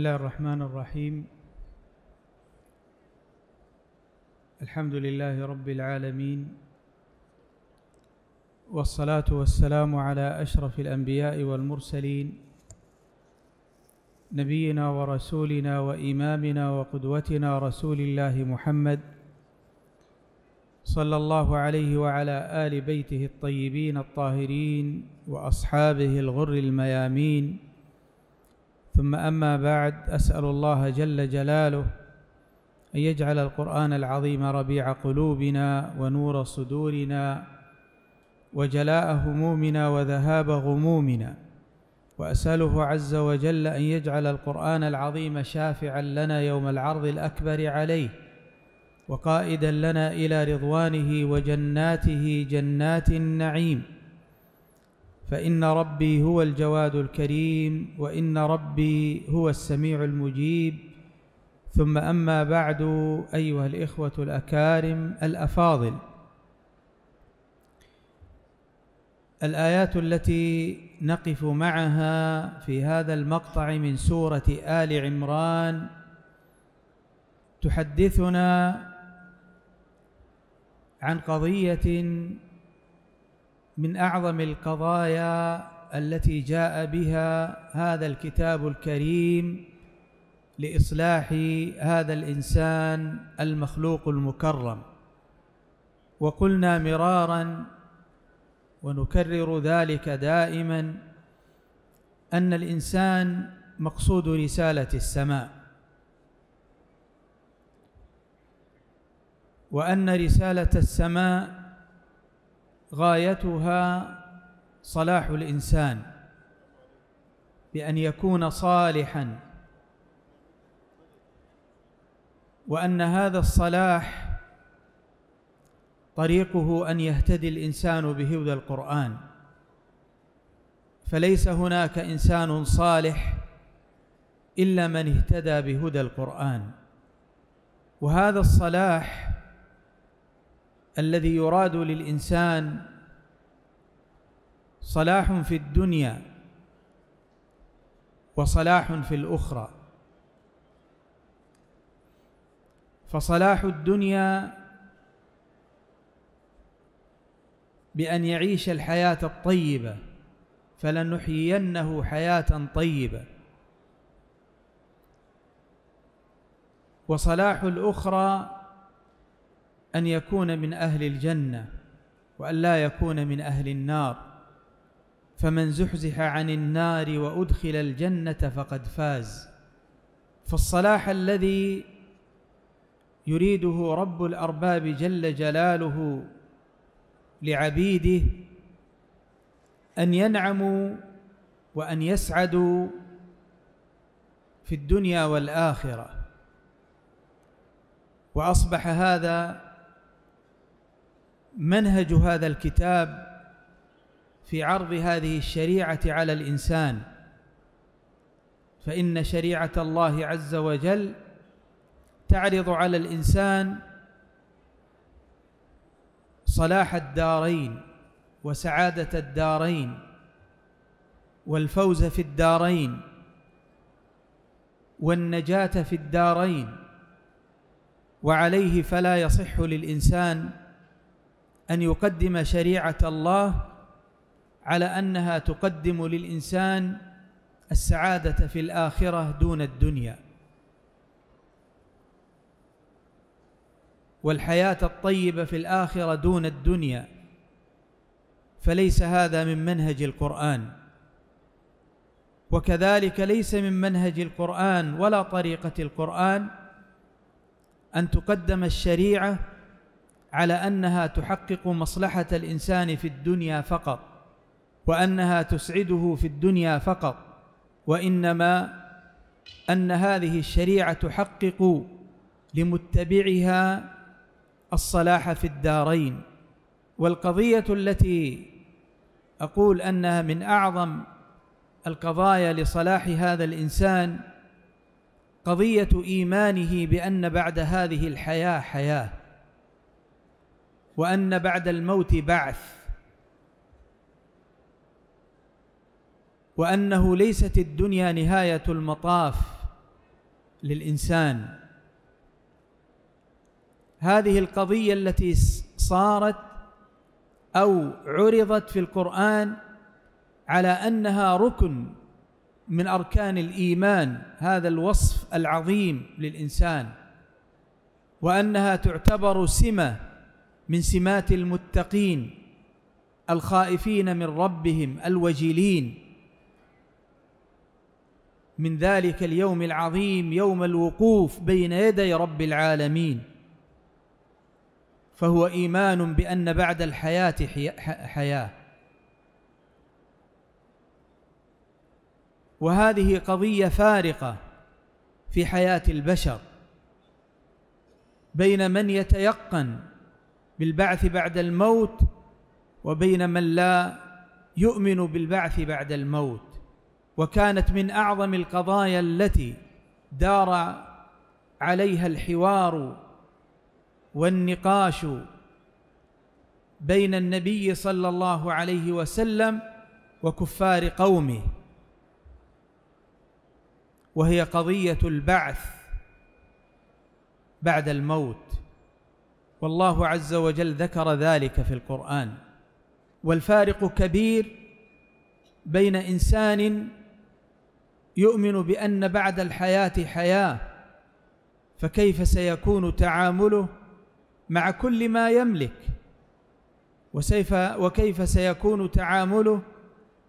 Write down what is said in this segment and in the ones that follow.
الله الرحمن الرحيم الحمد لله رب العالمين والصلاة والسلام على أشرف الأنبياء والمرسلين نبينا ورسولنا وإمامنا وقدوتنا رسول الله محمد صلى الله عليه وعلى آل بيته الطيبين الطاهرين وأصحابه الغر الميامين ثم أما بعد أسأل الله جل جلاله أن يجعل القرآن العظيم ربيع قلوبنا ونور صدورنا وجلاء همومنا وذهاب غمومنا وأسأله عز وجل أن يجعل القرآن العظيم شافعا لنا يوم العرض الأكبر عليه وقائدا لنا إلى رضوانه وجناته جنات النعيم فان ربي هو الجواد الكريم وان ربي هو السميع المجيب ثم اما بعد ايها الاخوه الاكارم الافاضل الايات التي نقف معها في هذا المقطع من سوره ال عمران تحدثنا عن قضيه من أعظم القضايا التي جاء بها هذا الكتاب الكريم لإصلاح هذا الإنسان المخلوق المكرم وقلنا مرارا ونكرر ذلك دائما أن الإنسان مقصود رسالة السماء وأن رسالة السماء غايتها صلاح الإنسان بأن يكون صالحا وأن هذا الصلاح طريقه أن يهتدي الإنسان بهدى القرآن فليس هناك إنسان صالح إلا من اهتدى بهدى القرآن وهذا الصلاح الذي يراد للإنسان صلاح في الدنيا وصلاح في الأخرى فصلاح الدنيا بأن يعيش الحياة الطيبة فلنحيينه حياة طيبة وصلاح الأخرى أن يكون من أهل الجنة وأن لا يكون من أهل النار فمن زحزح عن النار وأدخل الجنة فقد فاز فالصلاح الذي يريده رب الأرباب جل جلاله لعبيده أن ينعموا وأن يسعدوا في الدنيا والآخرة وأصبح هذا منهج هذا الكتاب في عرض هذه الشريعة على الإنسان فإن شريعة الله عز وجل تعرض على الإنسان صلاح الدارين وسعادة الدارين والفوز في الدارين والنجاة في الدارين وعليه فلا يصح للإنسان أن يقدم شريعة الله على أنها تقدم للإنسان السعادة في الآخرة دون الدنيا والحياة الطيبة في الآخرة دون الدنيا فليس هذا من منهج القرآن وكذلك ليس من منهج القرآن ولا طريقة القرآن أن تقدم الشريعة على أنها تحقق مصلحة الإنسان في الدنيا فقط وأنها تسعده في الدنيا فقط وإنما أن هذه الشريعة تحقق لمتبعها الصلاح في الدارين والقضية التي أقول أنها من أعظم القضايا لصلاح هذا الإنسان قضية إيمانه بأن بعد هذه الحياة حياة وأن بعد الموت بعث وأنه ليست الدنيا نهاية المطاف للإنسان هذه القضية التي صارت أو عرضت في القرآن على أنها ركن من أركان الإيمان هذا الوصف العظيم للإنسان وأنها تعتبر سمة من سمات المتقين الخائفين من ربهم الوجلين من ذلك اليوم العظيم يوم الوقوف بين يدي رب العالمين فهو إيمان بأن بعد الحياة حياة وهذه قضية فارقة في حياة البشر بين من يتيقن بالبعث بعد الموت وبين من لا يؤمن بالبعث بعد الموت وكانت من أعظم القضايا التي دار عليها الحوار والنقاش بين النبي صلى الله عليه وسلم وكفار قومه وهي قضية البعث بعد الموت والله عز وجل ذكر ذلك في القرآن والفارق كبير بين إنسان يؤمن بأن بعد الحياة حياة فكيف سيكون تعامله مع كل ما يملك وسيف وكيف سيكون تعامله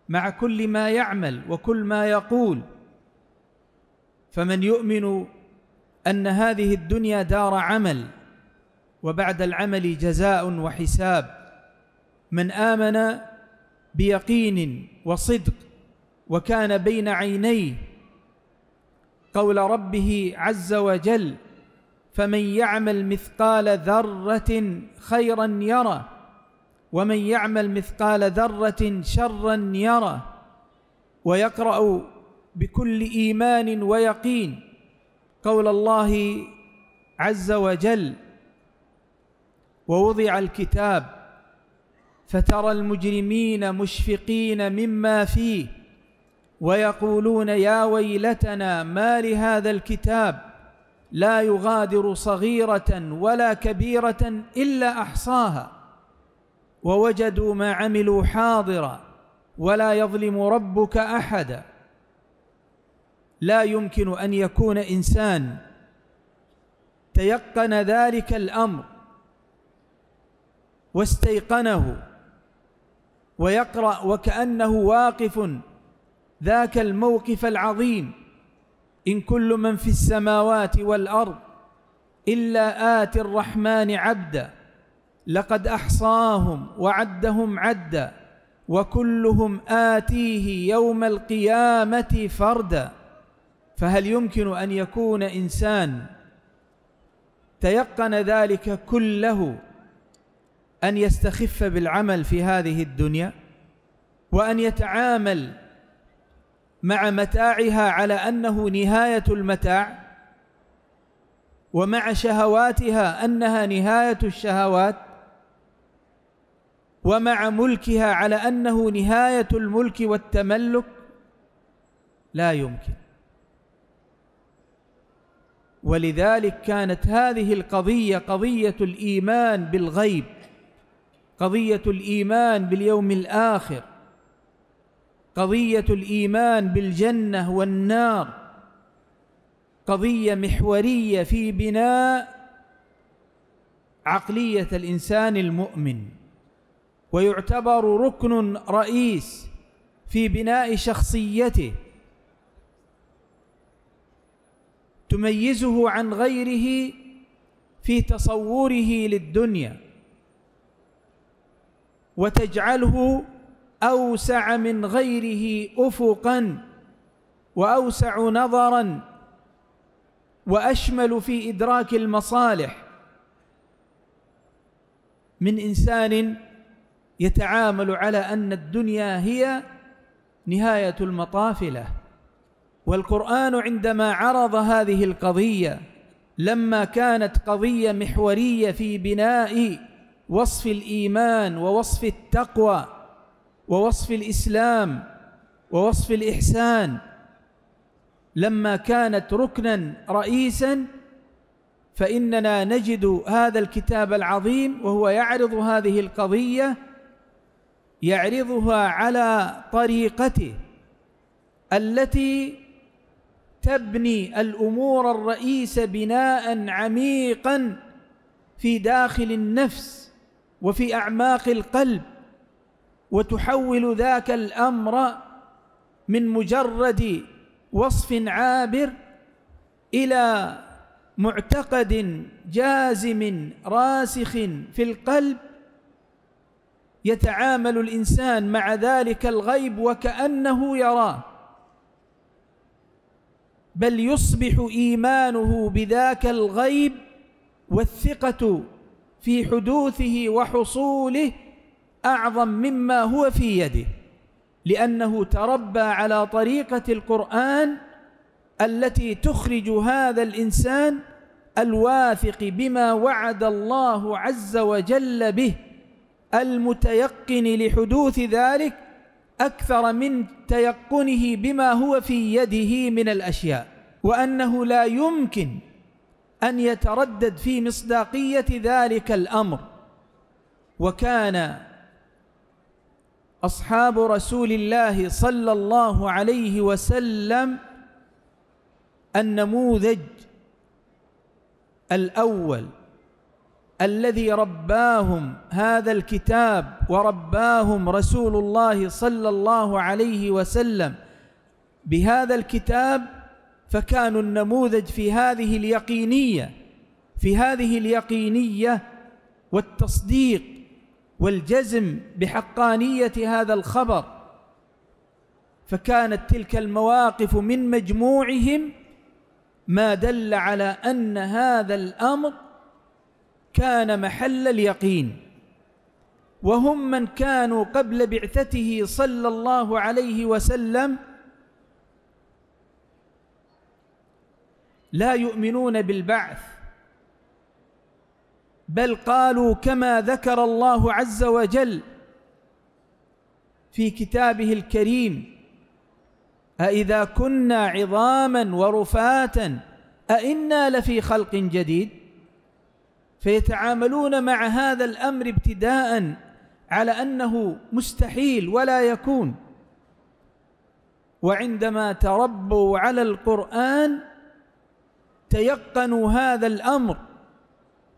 مع كل ما يعمل وكل ما يقول فمن يؤمن أن هذه الدنيا دار عمل وبعد العمل جزاء وحساب من آمن بيقين وصدق وكان بين عينيه قول ربه عز وجل فمن يعمل مثقال ذرة خيرا يرى ومن يعمل مثقال ذرة شرا يرى ويقرأ بكل إيمان ويقين قول الله عز وجل ووضع الكتاب فترى المجرمين مشفقين مما فيه ويقولون يا ويلتنا ما لهذا الكتاب لا يغادر صغيرة ولا كبيرة إلا أحصاها ووجدوا ما عملوا حاضرا ولا يظلم ربك أحدا لا يمكن أن يكون إنسان تيقن ذلك الأمر واستيقنه ويقرأ وكأنه واقف ذاك الموقف العظيم إن كل من في السماوات والأرض إلا آتي الرحمن عبدا لقد أحصاهم وعدهم عدا وكلهم آتيه يوم القيامة فردا فهل يمكن أن يكون إنسان تيقن ذلك كله أن يستخف بالعمل في هذه الدنيا وأن يتعامل مع متاعها على أنه نهاية المتاع ومع شهواتها أنها نهاية الشهوات ومع ملكها على أنه نهاية الملك والتملك لا يمكن ولذلك كانت هذه القضية قضية الإيمان بالغيب قضيه الايمان باليوم الاخر قضيه الايمان بالجنه والنار قضيه محوريه في بناء عقليه الانسان المؤمن ويعتبر ركن رئيس في بناء شخصيته تميزه عن غيره في تصوره للدنيا وتجعله أوسع من غيره أفقا وأوسع نظرا وأشمل في إدراك المصالح من إنسان يتعامل على أن الدنيا هي نهاية المطافلة والقرآن عندما عرض هذه القضية لما كانت قضية محورية في بناء وصف الإيمان ووصف التقوى ووصف الإسلام ووصف الإحسان لما كانت ركنا رئيسا فإننا نجد هذا الكتاب العظيم وهو يعرض هذه القضية يعرضها على طريقته التي تبني الأمور الرئيسة بناء عميقا في داخل النفس وفي أعماق القلب وتحول ذاك الأمر من مجرد وصف عابر إلى معتقد جازم راسخ في القلب يتعامل الإنسان مع ذلك الغيب وكأنه يراه بل يصبح إيمانه بذاك الغيب والثقة في حدوثه وحصوله أعظم مما هو في يده لأنه تربى على طريقة القرآن التي تخرج هذا الإنسان الواثق بما وعد الله عز وجل به المتيقن لحدوث ذلك أكثر من تيقنه بما هو في يده من الأشياء وأنه لا يمكن أن يتردد في مصداقية ذلك الأمر وكان أصحاب رسول الله صلى الله عليه وسلم النموذج الأول الذي رباهم هذا الكتاب ورباهم رسول الله صلى الله عليه وسلم بهذا الكتاب فكانوا النموذج في هذه اليقينية في هذه اليقينية والتصديق والجزم بحقانية هذا الخبر فكانت تلك المواقف من مجموعهم ما دل على أن هذا الأمر كان محل اليقين وهم من كانوا قبل بعثته صلى الله عليه وسلم لا يؤمنون بالبعث بل قالوا كما ذكر الله عز وجل في كتابه الكريم أإذا كنا عظاما ورفاتا أإنا لفي خلق جديد فيتعاملون مع هذا الأمر ابتداء على أنه مستحيل ولا يكون وعندما تربوا على القرآن تيقنوا هذا الأمر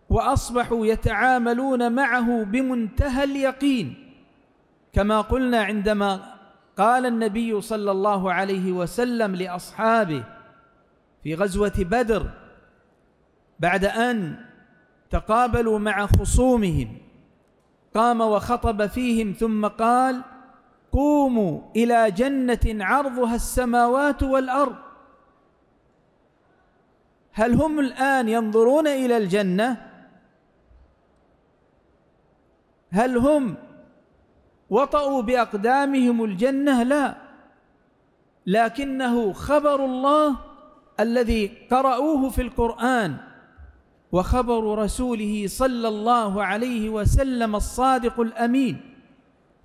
وأصبحوا يتعاملون معه بمنتهى اليقين كما قلنا عندما قال النبي صلى الله عليه وسلم لأصحابه في غزوة بدر بعد أن تقابلوا مع خصومهم قام وخطب فيهم ثم قال قوموا إلى جنة عرضها السماوات والأرض هل هم الآن ينظرون إلى الجنة هل هم وطأوا بأقدامهم الجنة لا لكنه خبر الله الذي قرأوه في القرآن وخبر رسوله صلى الله عليه وسلم الصادق الأمين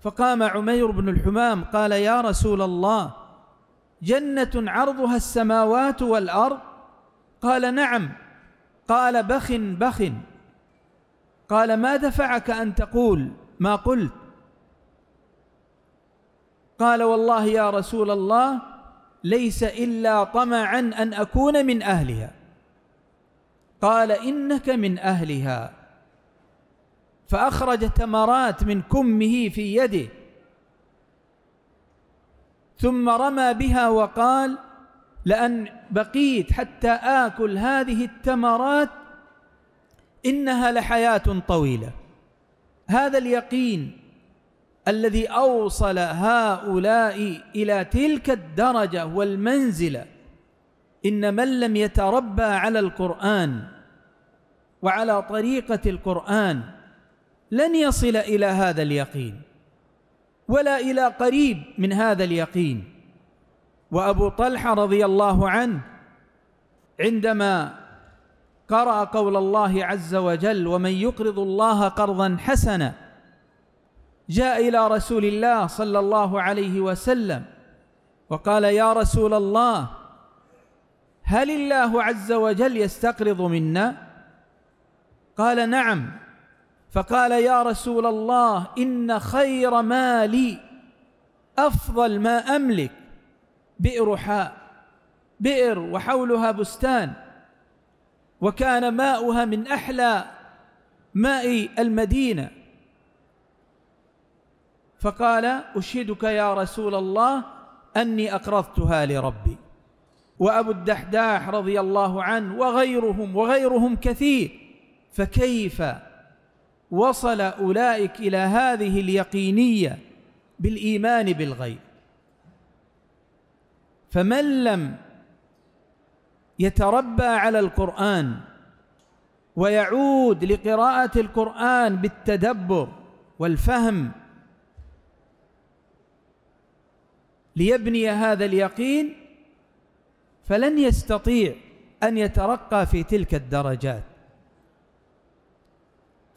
فقام عمير بن الحمام قال يا رسول الله جنة عرضها السماوات والأرض قال نعم قال بخ بخ قال ما دفعك أن تقول ما قلت قال والله يا رسول الله ليس إلا طمعا أن أكون من أهلها قال إنك من أهلها فأخرج تمرات من كمه في يده ثم رمى بها وقال لأن بقيت حتى آكل هذه التمرات إنها لحياة طويلة هذا اليقين الذي أوصل هؤلاء إلى تلك الدرجة والمنزلة إن من لم يتربى على القرآن وعلى طريقة القرآن لن يصل إلى هذا اليقين ولا إلى قريب من هذا اليقين وأبو طلحة رضي الله عنه عندما قرأ قول الله عز وجل ومن يقرض الله قرضا حسنا جاء إلى رسول الله صلى الله عليه وسلم وقال يا رسول الله هل الله عز وجل يستقرض منا قال نعم فقال يا رسول الله إن خير مالي أفضل ما أملك بئر حاء بئر وحولها بستان وكان ماؤها من أحلى ماء المدينة فقال أشهدك يا رسول الله أني أقرضتها لربي وأبو الدحداح رضي الله عنه وغيرهم وغيرهم كثير فكيف وصل أولئك إلى هذه اليقينية بالإيمان بالغيب فمن لم يتربى على القرآن ويعود لقراءة القرآن بالتدبر والفهم ليبني هذا اليقين فلن يستطيع أن يترقى في تلك الدرجات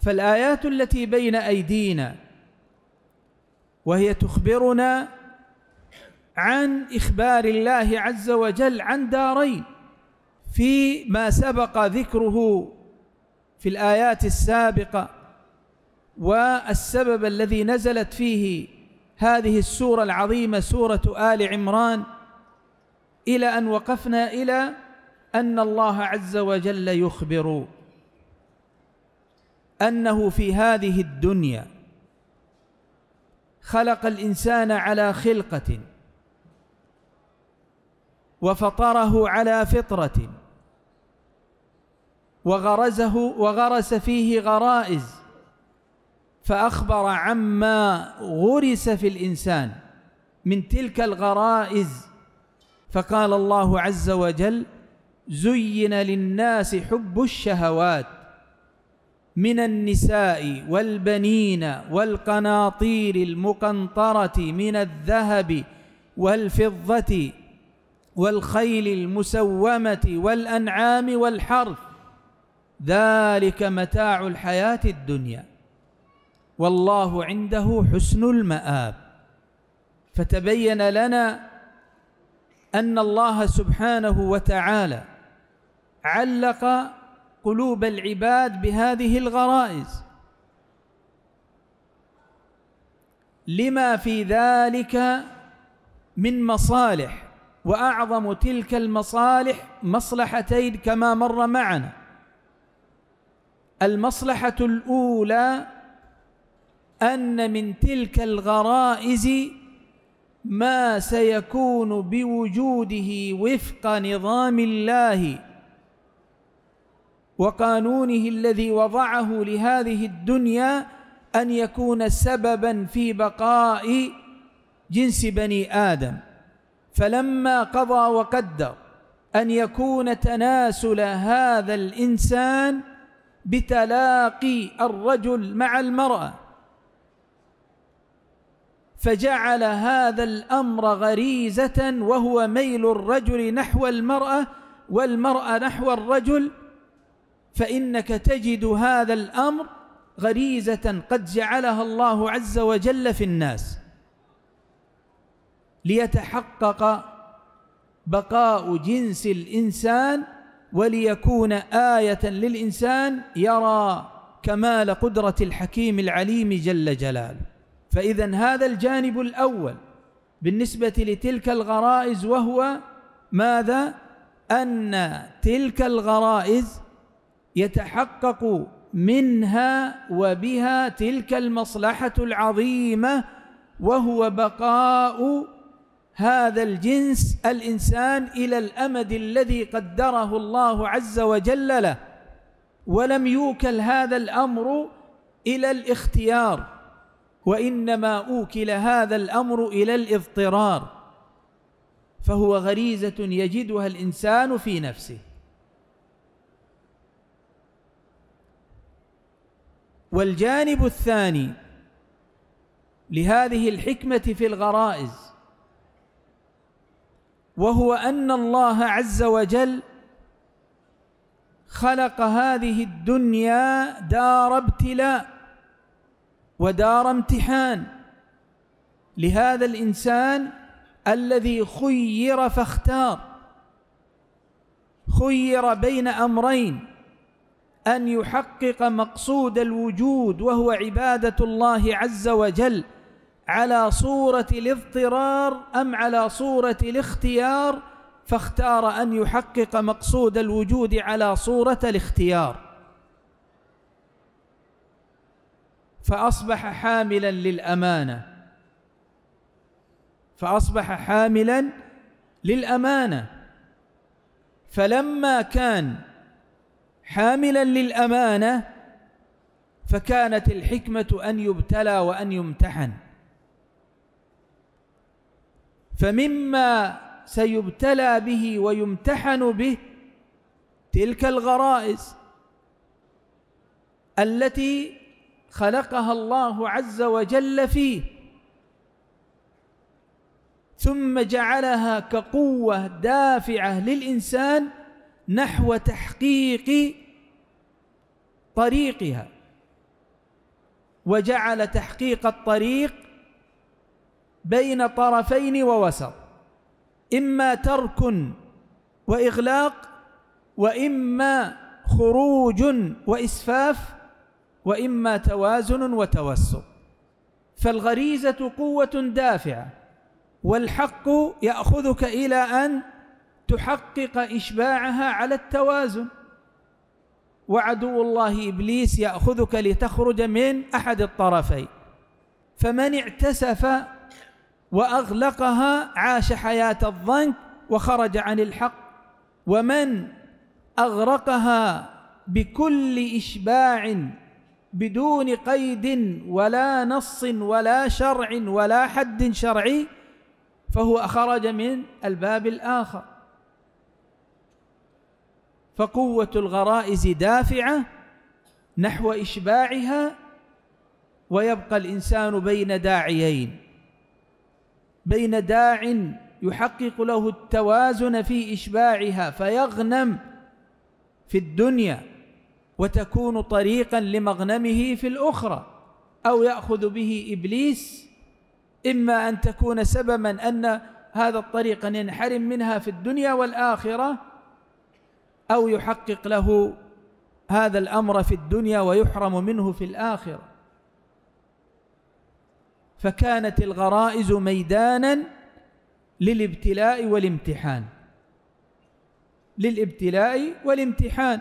فالآيات التي بين أيدينا وهي تخبرنا عن إخبار الله عز وجل عن دارين في ما سبق ذكره في الآيات السابقة والسبب الذي نزلت فيه هذه السورة العظيمة سورة آل عمران إلى أن وقفنا إلى أن الله عز وجل يخبر أنه في هذه الدنيا خلق الإنسان على خلقة وفطره على فطرة وغرزه وغرس فيه غرائز فأخبر عما غرس في الإنسان من تلك الغرائز فقال الله عز وجل زين للناس حب الشهوات من النساء والبنين والقناطير المقنطرة من الذهب والفضة والخيل المسومة والأنعام والحرث ذلك متاع الحياة الدنيا والله عنده حسن المآب فتبين لنا أن الله سبحانه وتعالى علق قلوب العباد بهذه الغرائز لما في ذلك من مصالح وأعظم تلك المصالح مصلحتين كما مر معنا المصلحة الأولى أن من تلك الغرائز ما سيكون بوجوده وفق نظام الله وقانونه الذي وضعه لهذه الدنيا أن يكون سببا في بقاء جنس بني آدم فلما قضى وقدر أن يكون تناسل هذا الإنسان بتلاقي الرجل مع المرأة فجعل هذا الأمر غريزة وهو ميل الرجل نحو المرأة والمرأة نحو الرجل فإنك تجد هذا الأمر غريزة قد جعلها الله عز وجل في الناس ليتحقق بقاء جنس الإنسان وليكون آية للإنسان يرى كمال قدرة الحكيم العليم جل جلاله فإذا هذا الجانب الأول بالنسبة لتلك الغرائز وهو ماذا؟ أن تلك الغرائز يتحقق منها وبها تلك المصلحة العظيمة وهو بقاء هذا الجنس الإنسان إلى الأمد الذي قدره الله عز وجل له ولم يوكل هذا الأمر إلى الاختيار وإنما أوكل هذا الأمر إلى الاضطرار فهو غريزة يجدها الإنسان في نفسه والجانب الثاني لهذه الحكمة في الغرائز وهو أن الله عز وجل خلق هذه الدنيا دار ابتلاء ودار امتحان لهذا الإنسان الذي خير فاختار خير بين أمرين أن يحقق مقصود الوجود وهو عبادة الله عز وجل على صورة الاضطرار أم على صورة الاختيار فاختار أن يحقق مقصود الوجود على صورة الاختيار فأصبح حاملا للأمانة فأصبح حاملا للأمانة فلما كان حاملا للأمانة فكانت الحكمة أن يبتلى وأن يمتحن فمما سيبتلى به ويمتحن به تلك الغرائز التي خلقها الله عز وجل فيه ثم جعلها كقوة دافعة للإنسان نحو تحقيق طريقها وجعل تحقيق الطريق بين طرفين ووسط إما ترك وإغلاق وإما خروج وإسفاف وإما توازن وتوسط فالغريزة قوة دافعة والحق يأخذك إلى أن تحقق إشباعها على التوازن وعدو الله إبليس يأخذك لتخرج من أحد الطرفين فمن اعتسف وأغلقها عاش حياة الضنك وخرج عن الحق ومن أغرقها بكل إشباع بدون قيد ولا نص ولا شرع ولا حد شرعي فهو خرج من الباب الآخر فقوة الغرائز دافعة نحو إشباعها ويبقى الإنسان بين داعيين بين داع يحقق له التوازن في إشباعها فيغنم في الدنيا وتكون طريقا لمغنمه في الأخرى أو يأخذ به إبليس إما أن تكون سببا أن هذا الطريق أن ينحرم منها في الدنيا والآخرة أو يحقق له هذا الأمر في الدنيا ويحرم منه في الآخرة فكانت الغرائز ميدانا للابتلاء والامتحان للابتلاء والامتحان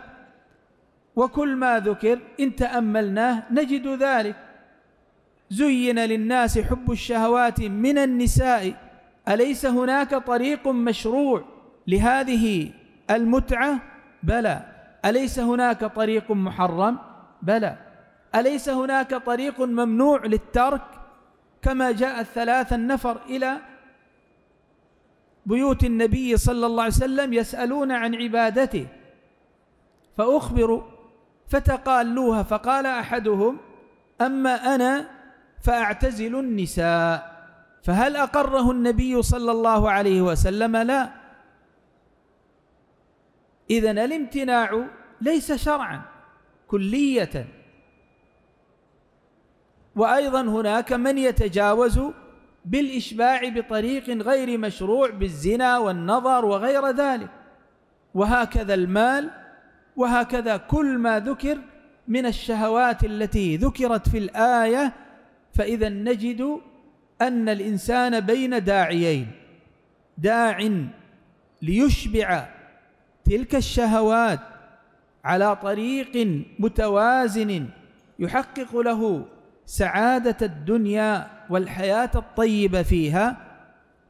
وكل ما ذكر إن تأملناه نجد ذلك زين للناس حب الشهوات من النساء أليس هناك طريق مشروع لهذه المتعة بلى أليس هناك طريق محرم بلى أليس هناك طريق ممنوع للترك كما جاء الثلاثة النفر إلى بيوت النبي صلى الله عليه وسلم يسألون عن عبادته فأخبروا فتقالوها فقال أحدهم أما أنا فأعتزل النساء فهل أقره النبي صلى الله عليه وسلم لا إذن الامتناع ليس شرعا كلية وأيضا هناك من يتجاوز بالإشباع بطريق غير مشروع بالزنا والنظر وغير ذلك وهكذا المال وهكذا كل ما ذكر من الشهوات التي ذكرت في الآية فإذا نجد أن الإنسان بين داعيين داعٍ ليشبع تلك الشهوات على طريق متوازن يحقق له سعادة الدنيا والحياة الطيبة فيها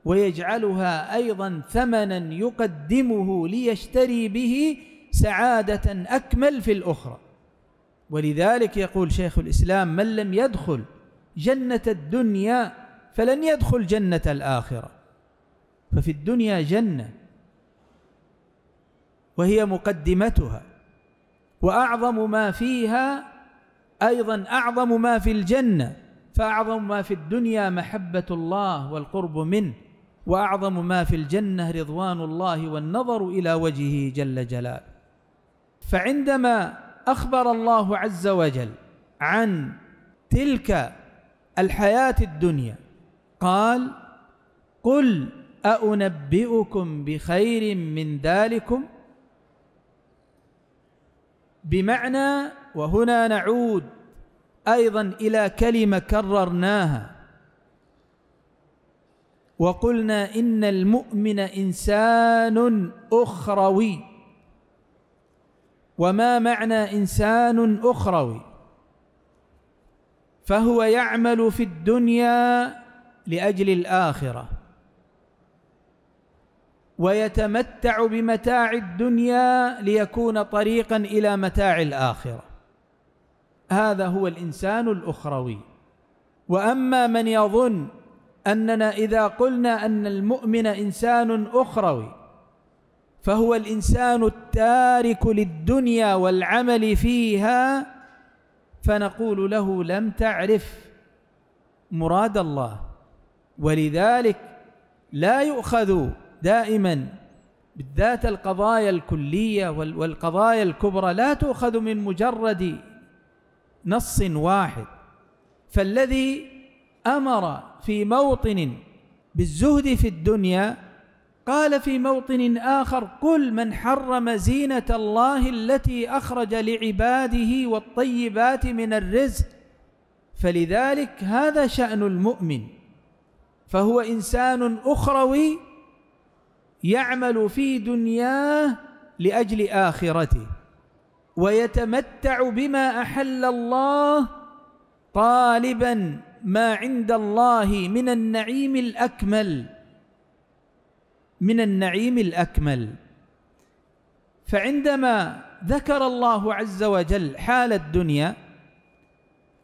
ويجعلها أيضا ثمنا يقدمه ليشتري به سعادة أكمل في الأخرى ولذلك يقول شيخ الإسلام من لم يدخل جنة الدنيا فلن يدخل جنة الآخرة ففي الدنيا جنة وهي مقدمتها وأعظم ما فيها أيضا أعظم ما في الجنة فأعظم ما في الدنيا محبة الله والقرب منه وأعظم ما في الجنة رضوان الله والنظر إلى وجهه جل جلاله فعندما أخبر الله عز وجل عن تلك الحياة الدنيا قال قل أأنبئكم بخير من ذلكم بمعنى وهنا نعود أيضا إلى كلمة كررناها وقلنا إن المؤمن إنسان أخروي وما معنى إنسان أخروي فهو يعمل في الدنيا لأجل الآخرة ويتمتع بمتاع الدنيا ليكون طريقا إلى متاع الآخرة هذا هو الإنسان الأخروي وأما من يظن أننا إذا قلنا أن المؤمن إنسان أخروي فهو الإنسان التارك للدنيا والعمل فيها فنقول له لم تعرف مراد الله ولذلك لا يؤخذ دائما بالذات القضايا الكلية والقضايا الكبرى لا تؤخذ من مجرد نص واحد فالذي امر في موطن بالزهد في الدنيا قال في موطن اخر قل من حرم زينه الله التي اخرج لعباده والطيبات من الرزق فلذلك هذا شان المؤمن فهو انسان اخروي يعمل في دنياه لاجل اخرته ويتمتع بما أحل الله طالبا ما عند الله من النعيم الأكمل من النعيم الأكمل فعندما ذكر الله عز وجل حال الدنيا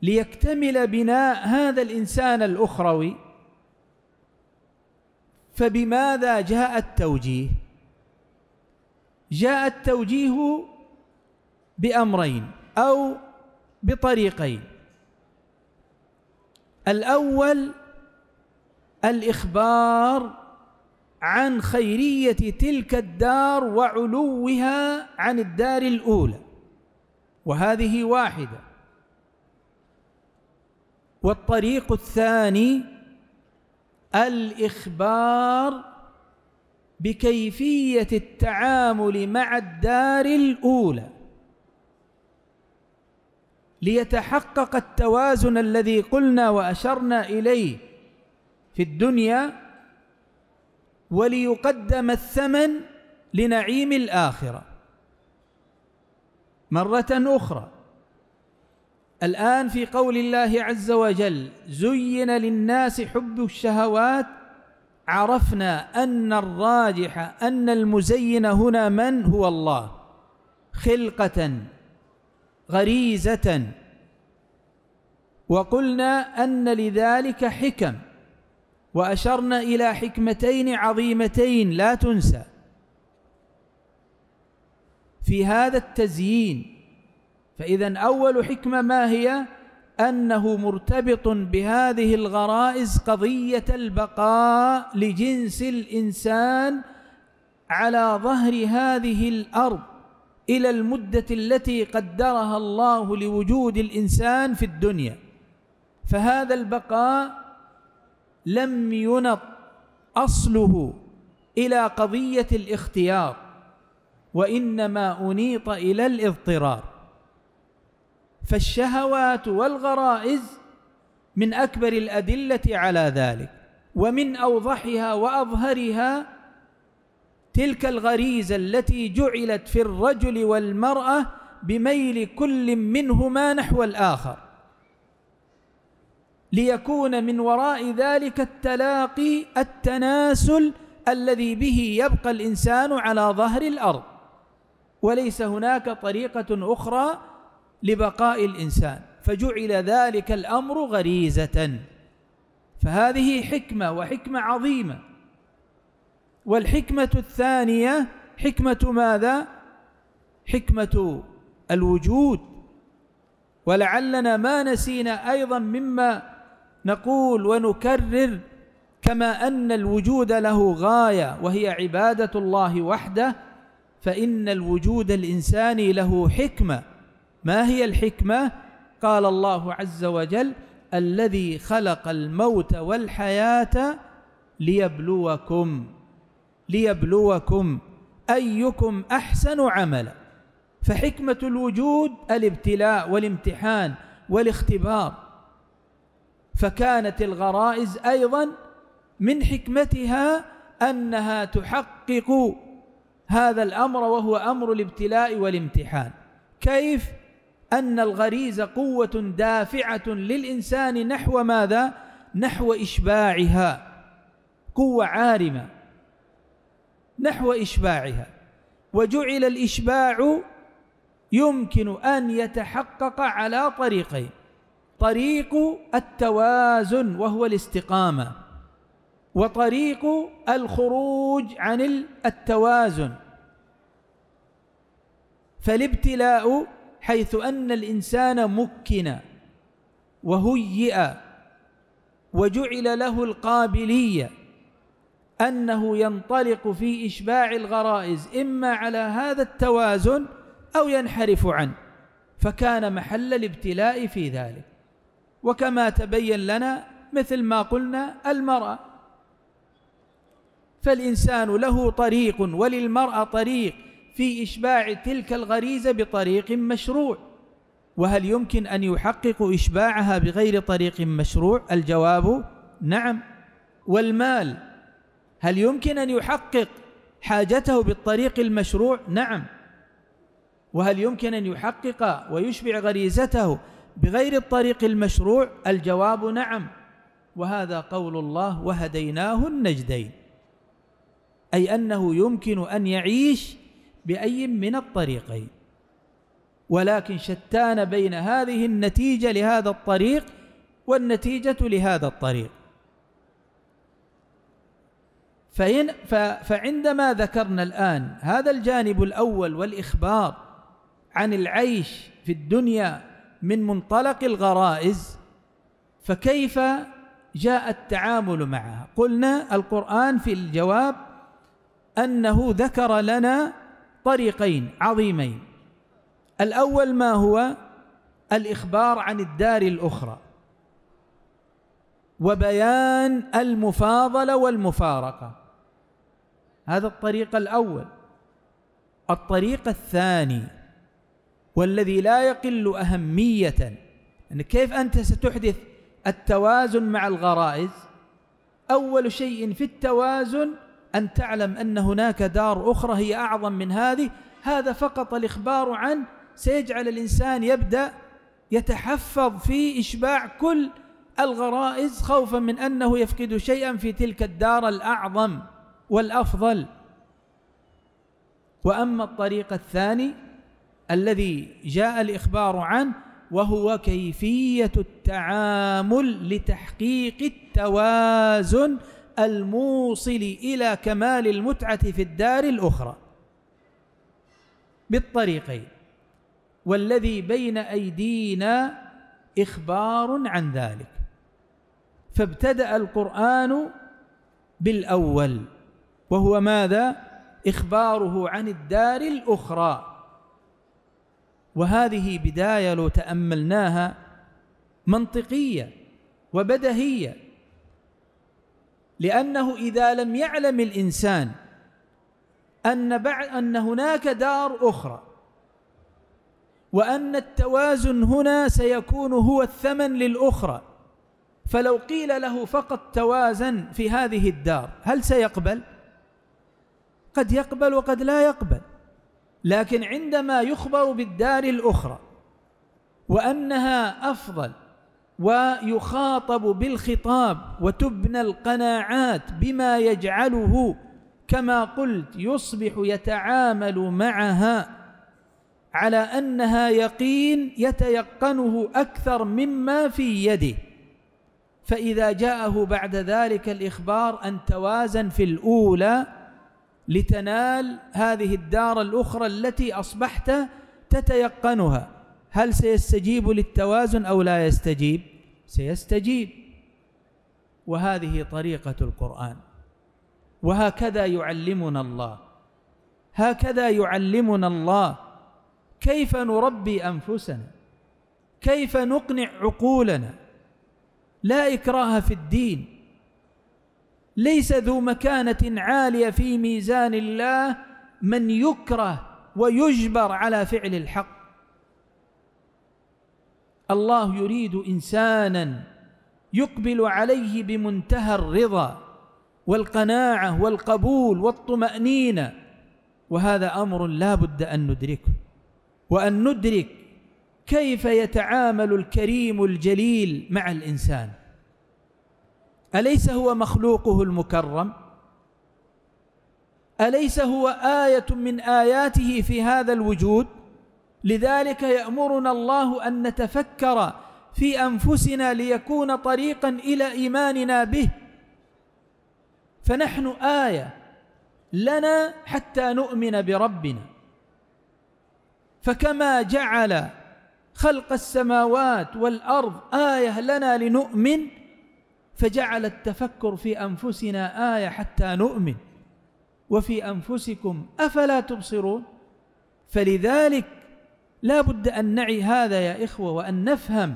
ليكتمل بناء هذا الإنسان الأخروي فبماذا جاء التوجيه جاء التوجيه بأمرين أو بطريقين الأول الإخبار عن خيرية تلك الدار وعلوها عن الدار الأولى وهذه واحدة والطريق الثاني الإخبار بكيفية التعامل مع الدار الأولى ليتحقق التوازن الذي قلنا وأشرنا إليه في الدنيا وليقدم الثمن لنعيم الآخرة مرة أخرى الآن في قول الله عز وجل زين للناس حب الشهوات عرفنا أن الراجح أن المزين هنا من هو الله خلقة غريزة وقلنا أن لذلك حكم وأشرنا إلى حكمتين عظيمتين لا تنسى في هذا التزيين فإذا أول حكمة ما هي؟ أنه مرتبط بهذه الغرائز قضية البقاء لجنس الإنسان على ظهر هذه الأرض إلى المدة التي قدرها الله لوجود الإنسان في الدنيا فهذا البقاء لم ينط أصله إلى قضية الاختيار وإنما أنيط إلى الاضطرار فالشهوات والغرائز من أكبر الأدلة على ذلك ومن أوضحها وأظهرها تلك الغريزة التي جعلت في الرجل والمرأة بميل كل منهما نحو الآخر ليكون من وراء ذلك التلاقي التناسل الذي به يبقى الإنسان على ظهر الأرض وليس هناك طريقة أخرى لبقاء الإنسان فجعل ذلك الأمر غريزة فهذه حكمة وحكمة عظيمة والحكمة الثانية حكمة ماذا؟ حكمة الوجود ولعلنا ما نسينا أيضا مما نقول ونكرر كما أن الوجود له غاية وهي عبادة الله وحده فإن الوجود الإنساني له حكمة ما هي الحكمة؟ قال الله عز وجل الذي خلق الموت والحياة ليبلوكم ليبلوكم أيكم أحسن عملا فحكمة الوجود الابتلاء والامتحان والاختبار فكانت الغرائز أيضا من حكمتها أنها تحقق هذا الأمر وهو أمر الابتلاء والامتحان كيف؟ أن الغريزة قوة دافعة للإنسان نحو ماذا؟ نحو إشباعها قوة عارمة نحو إشباعها وجعل الإشباع يمكن أن يتحقق على طريقين طريق التوازن وهو الاستقامة وطريق الخروج عن التوازن فالابتلاء حيث أن الإنسان مكن وهيئ وجعل له القابلية أنه ينطلق في إشباع الغرائز إما على هذا التوازن أو ينحرف عنه فكان محل الابتلاء في ذلك وكما تبين لنا مثل ما قلنا المرأة فالإنسان له طريق وللمرأة طريق في إشباع تلك الغريزة بطريق مشروع وهل يمكن أن يحقق إشباعها بغير طريق مشروع الجواب نعم والمال هل يمكن أن يحقق حاجته بالطريق المشروع؟ نعم وهل يمكن أن يحقق ويشبع غريزته بغير الطريق المشروع؟ الجواب نعم وهذا قول الله وهديناه النجدين أي أنه يمكن أن يعيش بأي من الطريقين ولكن شتان بين هذه النتيجة لهذا الطريق والنتيجة لهذا الطريق فعندما ذكرنا الآن هذا الجانب الأول والإخبار عن العيش في الدنيا من منطلق الغرائز فكيف جاء التعامل معها قلنا القرآن في الجواب أنه ذكر لنا طريقين عظيمين الأول ما هو الإخبار عن الدار الأخرى وبيان المفاضلة والمفارقة هذا الطريق الأول الطريق الثاني والذي لا يقل أهمية أن كيف أنت ستحدث التوازن مع الغرائز أول شيء في التوازن أن تعلم أن هناك دار أخرى هي أعظم من هذه هذا فقط الإخبار عن سيجعل الإنسان يبدأ يتحفظ في إشباع كل الغرائز خوفا من أنه يفقد شيئا في تلك الدار الأعظم والأفضل وأما الطريق الثاني الذي جاء الإخبار عنه وهو كيفية التعامل لتحقيق التوازن الموصل إلى كمال المتعة في الدار الأخرى بالطريقين والذي بين أيدينا إخبار عن ذلك فابتدأ القرآن بالأول وهو ماذا إخباره عن الدار الأخرى وهذه بداية لو تأملناها منطقية وبدهية لأنه إذا لم يعلم الإنسان أن بعد أن هناك دار أخرى وأن التوازن هنا سيكون هو الثمن للأخرى فلو قيل له فقط توازن في هذه الدار هل سيقبل؟ قد يقبل وقد لا يقبل لكن عندما يخبر بالدار الأخرى وأنها أفضل ويخاطب بالخطاب وتبنى القناعات بما يجعله كما قلت يصبح يتعامل معها على أنها يقين يتيقنه أكثر مما في يده فإذا جاءه بعد ذلك الإخبار أن توازن في الأولى لتنال هذه الدار الأخرى التي أصبحت تتيقنها هل سيستجيب للتوازن أو لا يستجيب سيستجيب وهذه طريقة القرآن وهكذا يعلمنا الله هكذا يعلمنا الله كيف نربي أنفسنا كيف نقنع عقولنا لا إكراه في الدين ليس ذو مكانة عالية في ميزان الله من يكره ويجبر على فعل الحق الله يريد إنسانا يقبل عليه بمنتهى الرضا والقناعة والقبول والطمأنينة وهذا أمر لا بد أن ندركه وأن ندرك كيف يتعامل الكريم الجليل مع الإنسان أليس هو مخلوقه المكرم أليس هو آية من آياته في هذا الوجود لذلك يأمرنا الله أن نتفكر في أنفسنا ليكون طريقا إلى إيماننا به فنحن آية لنا حتى نؤمن بربنا فكما جعل خلق السماوات والأرض آية لنا لنؤمن فجعل التفكر في أنفسنا آية حتى نؤمن وفي أنفسكم أفلا تبصرون فلذلك لا بد أن نعي هذا يا إخوة وأن نفهم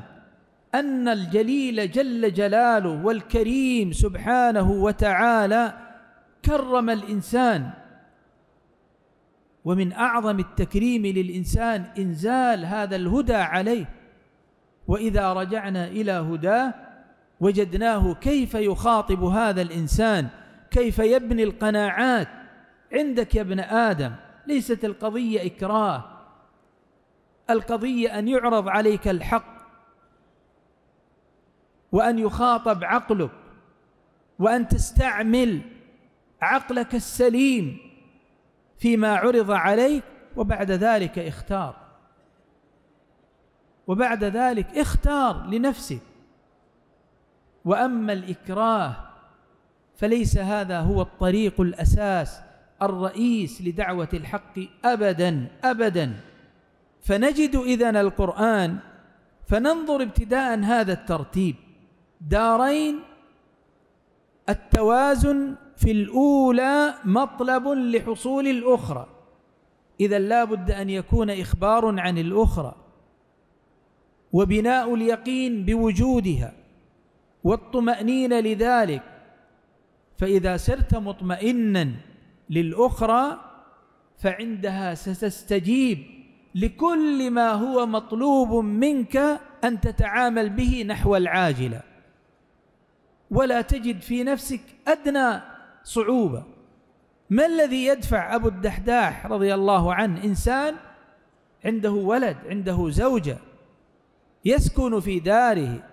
أن الجليل جل جلاله والكريم سبحانه وتعالى كرم الإنسان ومن أعظم التكريم للإنسان إنزال هذا الهدى عليه وإذا رجعنا إلى هداه وجدناه كيف يخاطب هذا الإنسان كيف يبني القناعات عندك يا ابن آدم ليست القضية إكراه القضية أن يعرض عليك الحق وأن يخاطب عقلك وأن تستعمل عقلك السليم فيما عرض عليك وبعد ذلك اختار وبعد ذلك اختار لنفسك وأما الإكراه فليس هذا هو الطريق الأساس الرئيس لدعوة الحق أبدا أبدا فنجد إذن القرآن فننظر ابتداء هذا الترتيب دارين التوازن في الأولى مطلب لحصول الأخرى إذا لا بد أن يكون إخبار عن الأخرى وبناء اليقين بوجودها والطمأنينة لذلك فإذا سرت مطمئنا للأخرى فعندها ستستجيب لكل ما هو مطلوب منك أن تتعامل به نحو العاجلة ولا تجد في نفسك أدنى صعوبة ما الذي يدفع أبو الدحداح رضي الله عنه إنسان عنده ولد عنده زوجة يسكن في داره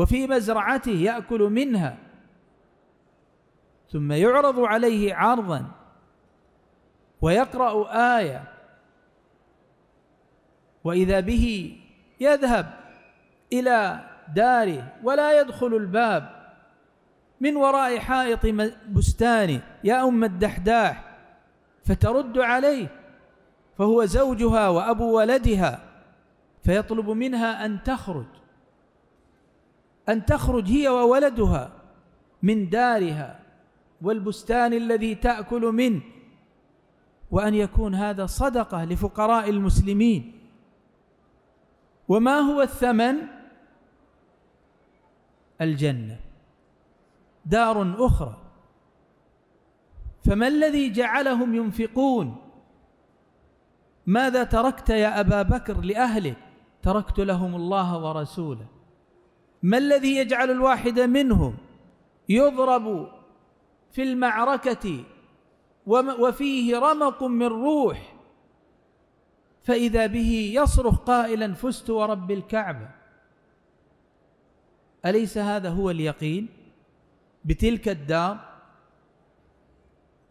وفي مزرعته يأكل منها ثم يعرض عليه عرضا ويقرأ آية وإذا به يذهب إلى داره ولا يدخل الباب من وراء حائط بستانه يا أم الدحداح فترد عليه فهو زوجها وأبو ولدها فيطلب منها أن تخرج أن تخرج هي وولدها من دارها والبستان الذي تأكل منه وأن يكون هذا صدقة لفقراء المسلمين وما هو الثمن الجنة دار أخرى فما الذي جعلهم ينفقون ماذا تركت يا أبا بكر لأهلك تركت لهم الله ورسوله ما الذي يجعل الواحد منهم يضرب في المعركة وفيه رمق من روح فإذا به يصرخ قائلا فزت ورب الكعبة أليس هذا هو اليقين بتلك الدار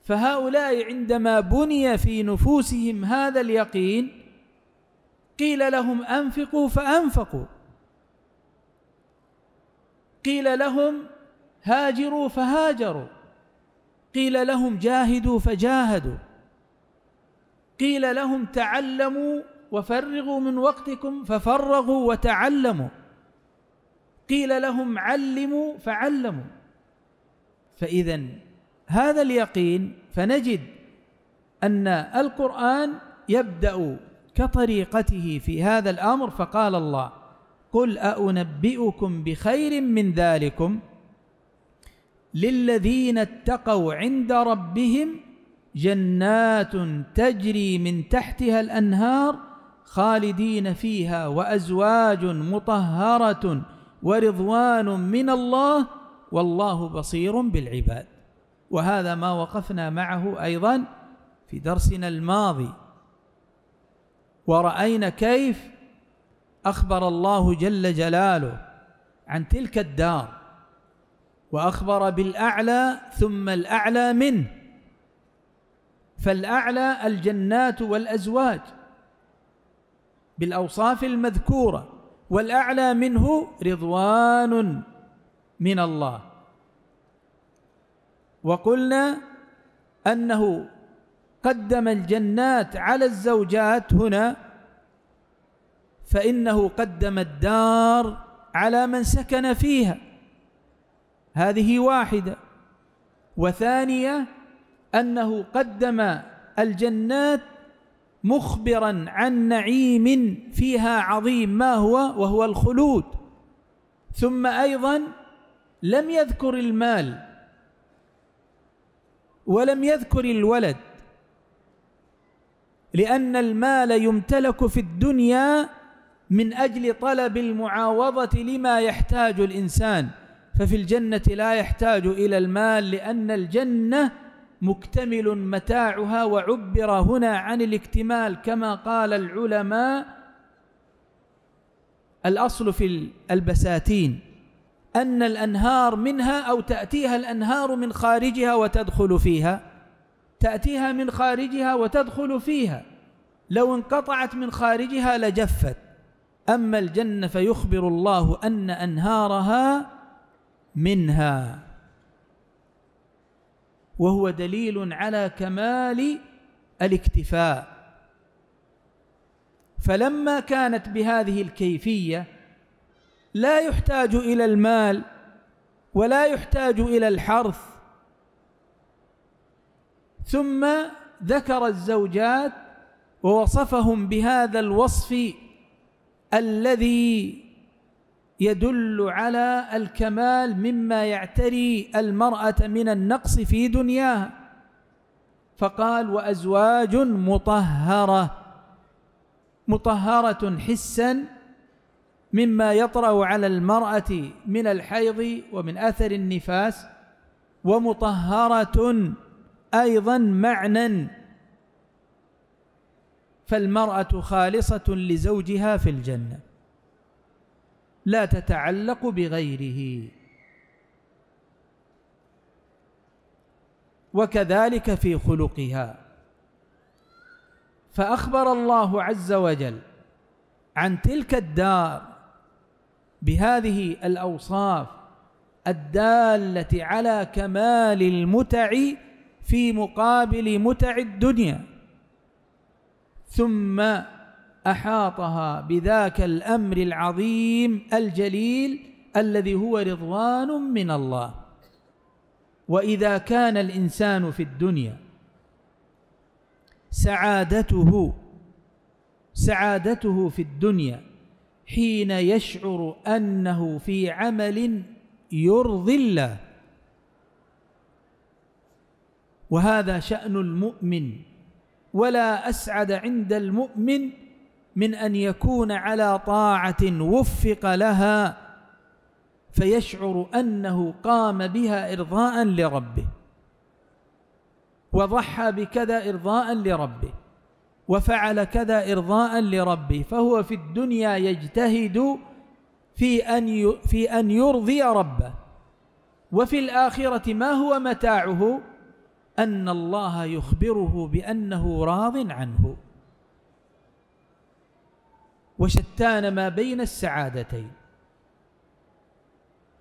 فهؤلاء عندما بني في نفوسهم هذا اليقين قيل لهم أنفقوا فأنفقوا قيل لهم هاجروا فهاجروا قيل لهم جاهدوا فجاهدوا قيل لهم تعلموا وفرغوا من وقتكم ففرغوا وتعلموا قيل لهم علموا فعلموا فإذا هذا اليقين فنجد أن القرآن يبدأ كطريقته في هذا الأمر فقال الله قل أأنبئكم بخير من ذلكم للذين اتقوا عند ربهم جنات تجري من تحتها الأنهار خالدين فيها وأزواج مطهرة ورضوان من الله والله بصير بالعباد وهذا ما وقفنا معه أيضا في درسنا الماضي ورأينا كيف أخبر الله جل جلاله عن تلك الدار وأخبر بالأعلى ثم الأعلى منه فالأعلى الجنات والأزواج بالأوصاف المذكورة والأعلى منه رضوان من الله وقلنا أنه قدم الجنات على الزوجات هنا فإنه قدم الدار على من سكن فيها هذه واحدة وثانية أنه قدم الجنات مخبرا عن نعيم فيها عظيم ما هو وهو الخلود ثم أيضا لم يذكر المال ولم يذكر الولد لأن المال يمتلك في الدنيا من أجل طلب المعاوضة لما يحتاج الإنسان ففي الجنة لا يحتاج إلى المال لأن الجنة مكتمل متاعها وعبر هنا عن الاكتمال كما قال العلماء الأصل في البساتين أن الأنهار منها أو تأتيها الأنهار من خارجها وتدخل فيها تأتيها من خارجها وتدخل فيها لو انقطعت من خارجها لجفت أما الجنة فيخبر الله أن أنهارها منها وهو دليل على كمال الاكتفاء فلما كانت بهذه الكيفية لا يحتاج إلى المال ولا يحتاج إلى الحرث ثم ذكر الزوجات ووصفهم بهذا الوصف الذي يدل على الكمال مما يعتري المرأة من النقص في دنياها فقال وأزواج مطهرة مطهرة حسا مما يطرأ على المرأة من الحيض ومن أثر النفاس ومطهرة أيضا معنى فالمرأة خالصة لزوجها في الجنة لا تتعلق بغيره وكذلك في خلقها فأخبر الله عز وجل عن تلك الدار بهذه الأوصاف الدالة على كمال المتع في مقابل متع الدنيا ثم أحاطها بذاك الأمر العظيم الجليل الذي هو رضوان من الله وإذا كان الإنسان في الدنيا سعادته سعادته في الدنيا حين يشعر أنه في عمل يرضي الله وهذا شأن المؤمن ولا أسعد عند المؤمن من أن يكون على طاعة وفق لها فيشعر أنه قام بها إرضاء لربه وضحى بكذا إرضاء لربه وفعل كذا إرضاء لربه فهو في الدنيا يجتهد في أن في أن يرضي ربه وفي الآخرة ما هو متاعه أن الله يخبره بأنه راض عنه وشتان ما بين السعادتين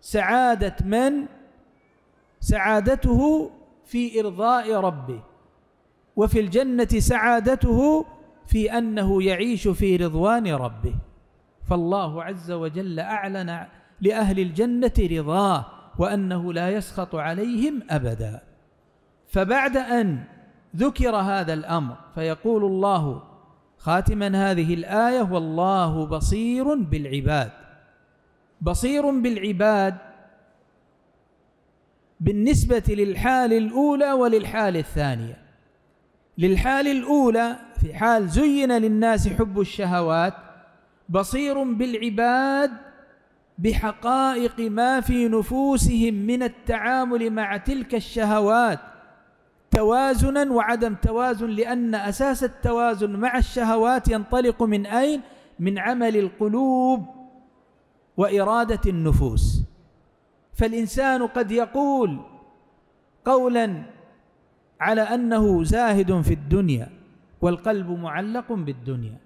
سعادة من سعادته في إرضاء ربه وفي الجنة سعادته في أنه يعيش في رضوان ربه فالله عز وجل أعلن لأهل الجنة رضاه وأنه لا يسخط عليهم أبداً فبعد أن ذكر هذا الأمر فيقول الله خاتما هذه الآية والله بصير بالعباد بصير بالعباد بالنسبة للحال الأولى وللحال الثانية للحال الأولى في حال زين للناس حب الشهوات بصير بالعباد بحقائق ما في نفوسهم من التعامل مع تلك الشهوات توازنا وعدم توازن لأن أساس التوازن مع الشهوات ينطلق من أين؟ من عمل القلوب وإرادة النفوس فالإنسان قد يقول قولا على أنه زاهد في الدنيا والقلب معلق بالدنيا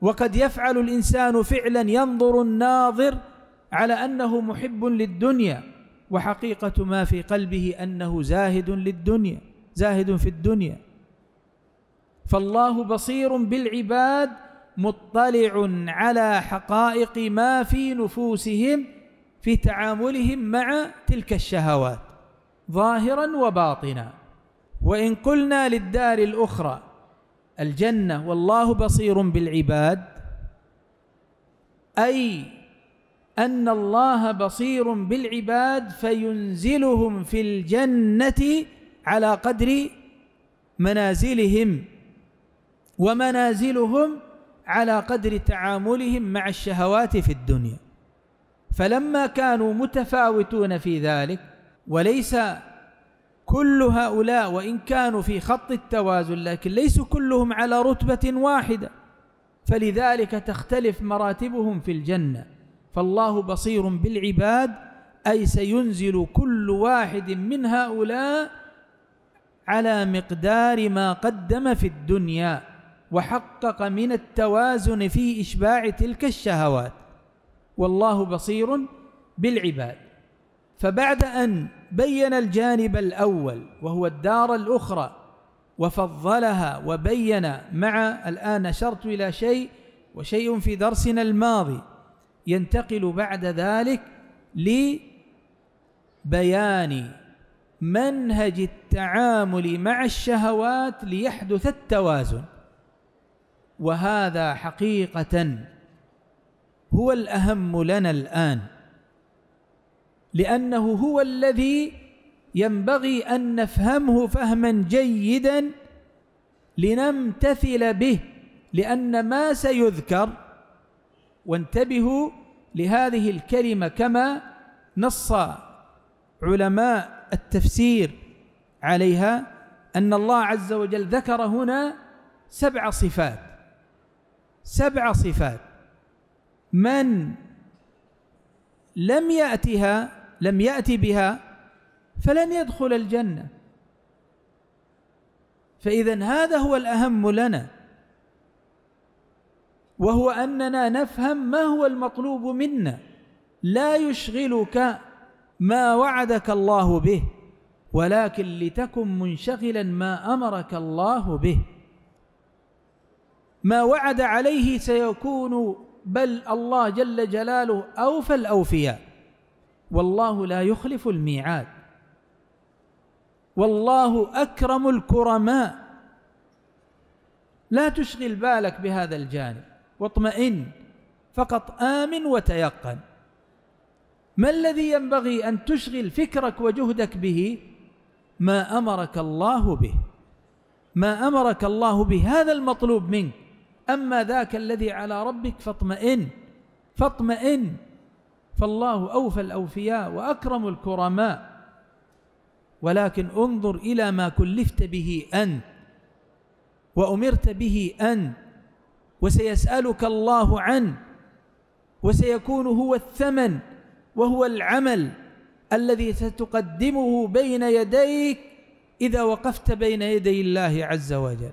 وقد يفعل الإنسان فعلا ينظر الناظر على أنه محب للدنيا وحقيقة ما في قلبه أنه زاهد للدنيا زاهد في الدنيا فالله بصير بالعباد مطلع على حقائق ما في نفوسهم في تعاملهم مع تلك الشهوات ظاهرا وباطنا وإن قلنا للدار الأخرى الجنة والله بصير بالعباد أي أن الله بصير بالعباد فينزلهم في الجنة على قدر منازلهم ومنازلهم على قدر تعاملهم مع الشهوات في الدنيا فلما كانوا متفاوتون في ذلك وليس كل هؤلاء وإن كانوا في خط التوازن لكن ليسوا كلهم على رتبة واحدة فلذلك تختلف مراتبهم في الجنة فالله بصير بالعباد أي سينزل كل واحد من هؤلاء على مقدار ما قدم في الدنيا وحقق من التوازن في إشباع تلك الشهوات والله بصير بالعباد فبعد أن بين الجانب الأول وهو الدار الأخرى وفضلها وبين مع الآن أشرت إلى شيء وشيء في درسنا الماضي ينتقل بعد ذلك لبيان منهج التعامل مع الشهوات ليحدث التوازن وهذا حقيقة هو الأهم لنا الآن لأنه هو الذي ينبغي أن نفهمه فهما جيدا لنمتثل به لأن ما سيذكر وانتبهوا لهذه الكلمة كما نص علماء التفسير عليها أن الله عز وجل ذكر هنا سبع صفات سبع صفات من لم يأتها لم يأتي بها فلن يدخل الجنة فإذا هذا هو الأهم لنا وهو اننا نفهم ما هو المطلوب منا لا يشغلك ما وعدك الله به ولكن لتكن منشغلا ما امرك الله به ما وعد عليه سيكون بل الله جل جلاله اوفى الاوفياء والله لا يخلف الميعاد والله اكرم الكرماء لا تشغل بالك بهذا الجانب واطمئن فقط آمن وتيقن ما الذي ينبغي أن تشغل فكرك وجهدك به ما أمرك الله به ما أمرك الله به هذا المطلوب منك أما ذاك الذي على ربك فاطمئن فاطمئن فالله أوفى الأوفياء وأكرم الكرماء ولكن انظر إلى ما كلفت به أنت وأمرت به أنت وسيسألك الله عنه وسيكون هو الثمن وهو العمل الذي ستقدمه بين يديك إذا وقفت بين يدي الله عز وجل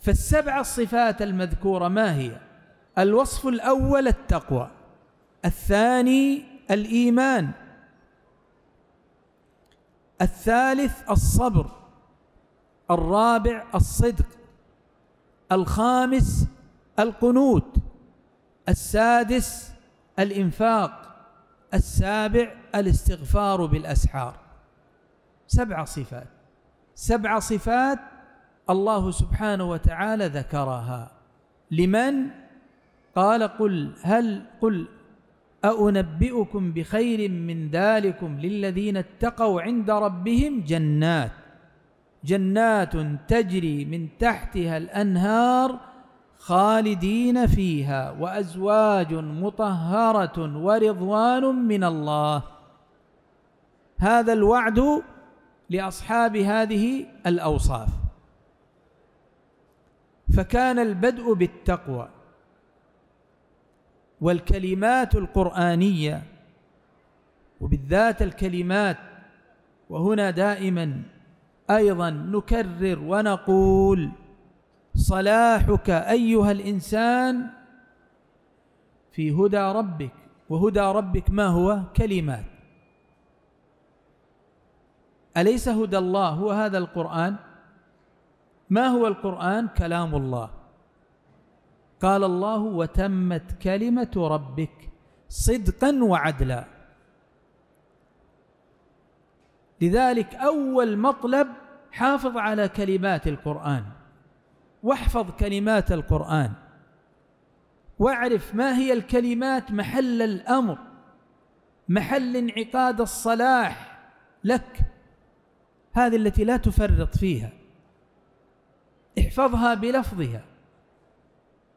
فالسبع الصفات المذكورة ما هي؟ الوصف الأول التقوى الثاني الإيمان الثالث الصبر الرابع الصدق الخامس القنوت السادس الإنفاق السابع الاستغفار بالأسحار سبع صفات سبع صفات الله سبحانه وتعالى ذكرها لمن قال قل هل قل أأنبئكم بخير من ذلكم للذين اتقوا عند ربهم جنات جنات تجري من تحتها الأنهار خالدين فيها وأزواج مطهرة ورضوان من الله هذا الوعد لأصحاب هذه الأوصاف فكان البدء بالتقوى والكلمات القرآنية وبالذات الكلمات وهنا دائما أيضا نكرر ونقول صلاحك أيها الإنسان في هدى ربك وهدى ربك ما هو كلمات أليس هدى الله هو هذا القرآن ما هو القرآن كلام الله قال الله وتمت كلمة ربك صدقا وعدلا لذلك أول مطلب حافظ على كلمات القرآن واحفظ كلمات القرآن واعرف ما هي الكلمات محل الأمر محل انعقاد الصلاح لك هذه التي لا تفرط فيها احفظها بلفظها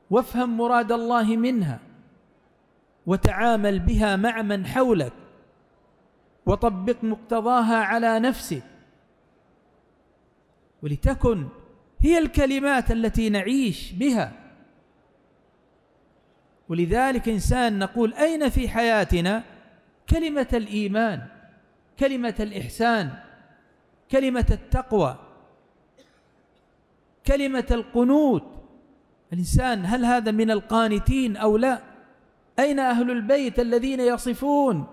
وافهم مراد الله منها وتعامل بها مع من حولك وطبق مقتضاها على نفسك ولتكن هي الكلمات التي نعيش بها ولذلك إنسان نقول أين في حياتنا كلمة الإيمان كلمة الإحسان كلمة التقوى كلمة القنوت الإنسان هل هذا من القانتين أو لا أين أهل البيت الذين يصفون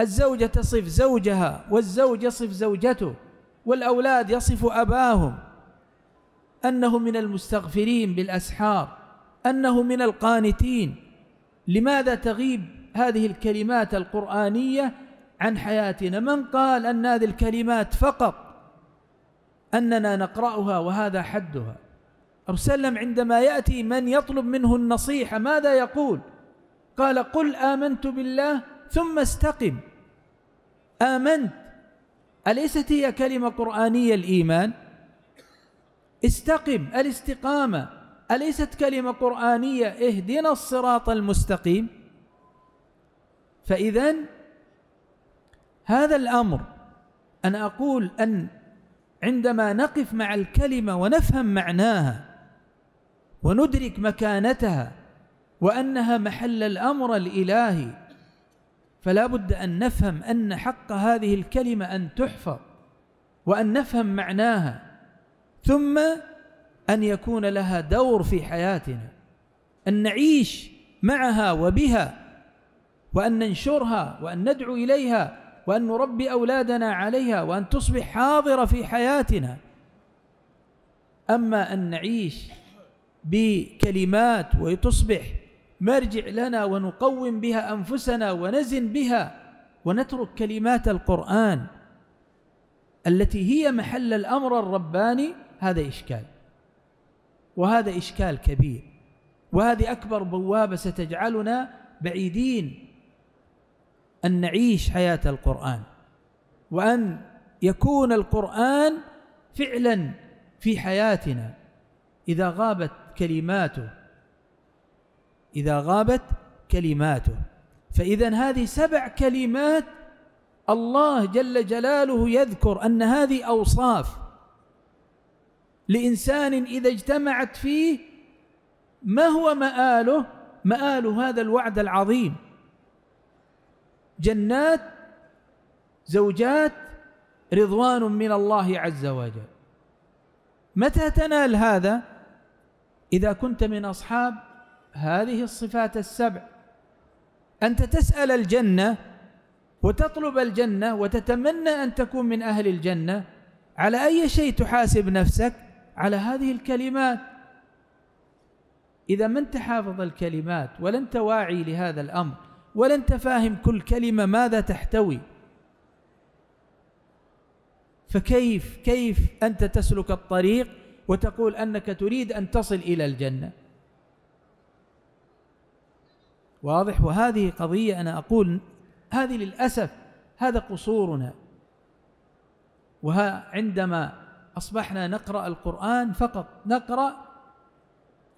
الزوجة تصف زوجها والزوج يصف زوجته والأولاد يصف أباهم أنه من المستغفرين بالأسحار أنه من القانتين لماذا تغيب هذه الكلمات القرآنية عن حياتنا من قال أن هذه الكلمات فقط أننا نقرأها وهذا حدها أرسلم عندما يأتي من يطلب منه النصيحة ماذا يقول قال قل آمنت بالله ثم استقم آمنت أليست هي كلمة قرآنية الإيمان استقم الاستقامة أليست كلمة قرآنية اهدنا الصراط المستقيم فإذا هذا الأمر أن أقول أن عندما نقف مع الكلمة ونفهم معناها وندرك مكانتها وأنها محل الأمر الإلهي فلا بد أن نفهم أن حق هذه الكلمة أن تحفظ وأن نفهم معناها ثم أن يكون لها دور في حياتنا أن نعيش معها وبها وأن ننشرها وأن ندعو إليها وأن نربي أولادنا عليها وأن تصبح حاضرة في حياتنا أما أن نعيش بكلمات وتصبح مرجع لنا ونقوم بها أنفسنا ونزن بها ونترك كلمات القرآن التي هي محل الأمر الرباني هذا إشكال وهذا إشكال كبير وهذه أكبر بوابة ستجعلنا بعيدين أن نعيش حياة القرآن وأن يكون القرآن فعلا في حياتنا إذا غابت كلماته إذا غابت كلماته فإذا هذه سبع كلمات الله جل جلاله يذكر أن هذه أوصاف لإنسان إذا اجتمعت فيه ما هو مآله مآل هذا الوعد العظيم جنات زوجات رضوان من الله عز وجل متى تنال هذا إذا كنت من أصحاب هذه الصفات السبع أنت تسأل الجنة وتطلب الجنة وتتمنى أن تكون من أهل الجنة على أي شيء تحاسب نفسك على هذه الكلمات إذا ما أنت حافظ الكلمات ولا أنت واعي لهذا الأمر ولا أنت فاهم كل كلمة ماذا تحتوي فكيف كيف أنت تسلك الطريق وتقول أنك تريد أن تصل إلى الجنة واضح وهذه قضية أنا أقول هذه للأسف هذا قصورنا وعندما أصبحنا نقرأ القرآن فقط نقرأ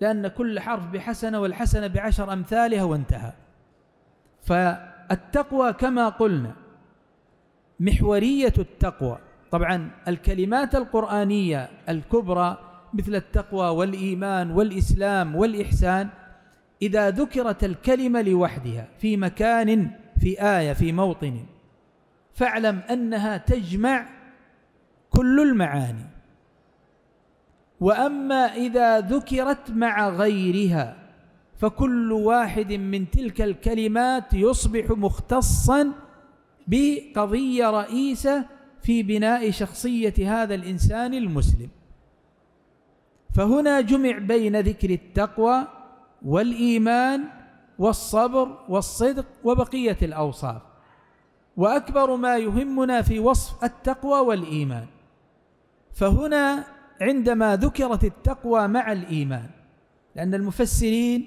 لأن كل حرف بحسنة والحسنة بعشر أمثالها وانتهى فالتقوى كما قلنا محورية التقوى طبعا الكلمات القرآنية الكبرى مثل التقوى والإيمان والإسلام والإحسان إذا ذكرت الكلمة لوحدها في مكان في آية في موطن فاعلم أنها تجمع كل المعاني وأما إذا ذكرت مع غيرها فكل واحد من تلك الكلمات يصبح مختصا بقضية رئيسة في بناء شخصية هذا الإنسان المسلم فهنا جمع بين ذكر التقوى والإيمان والصبر والصدق وبقية الأوصاف وأكبر ما يهمنا في وصف التقوى والإيمان فهنا عندما ذكرت التقوى مع الإيمان لأن المفسرين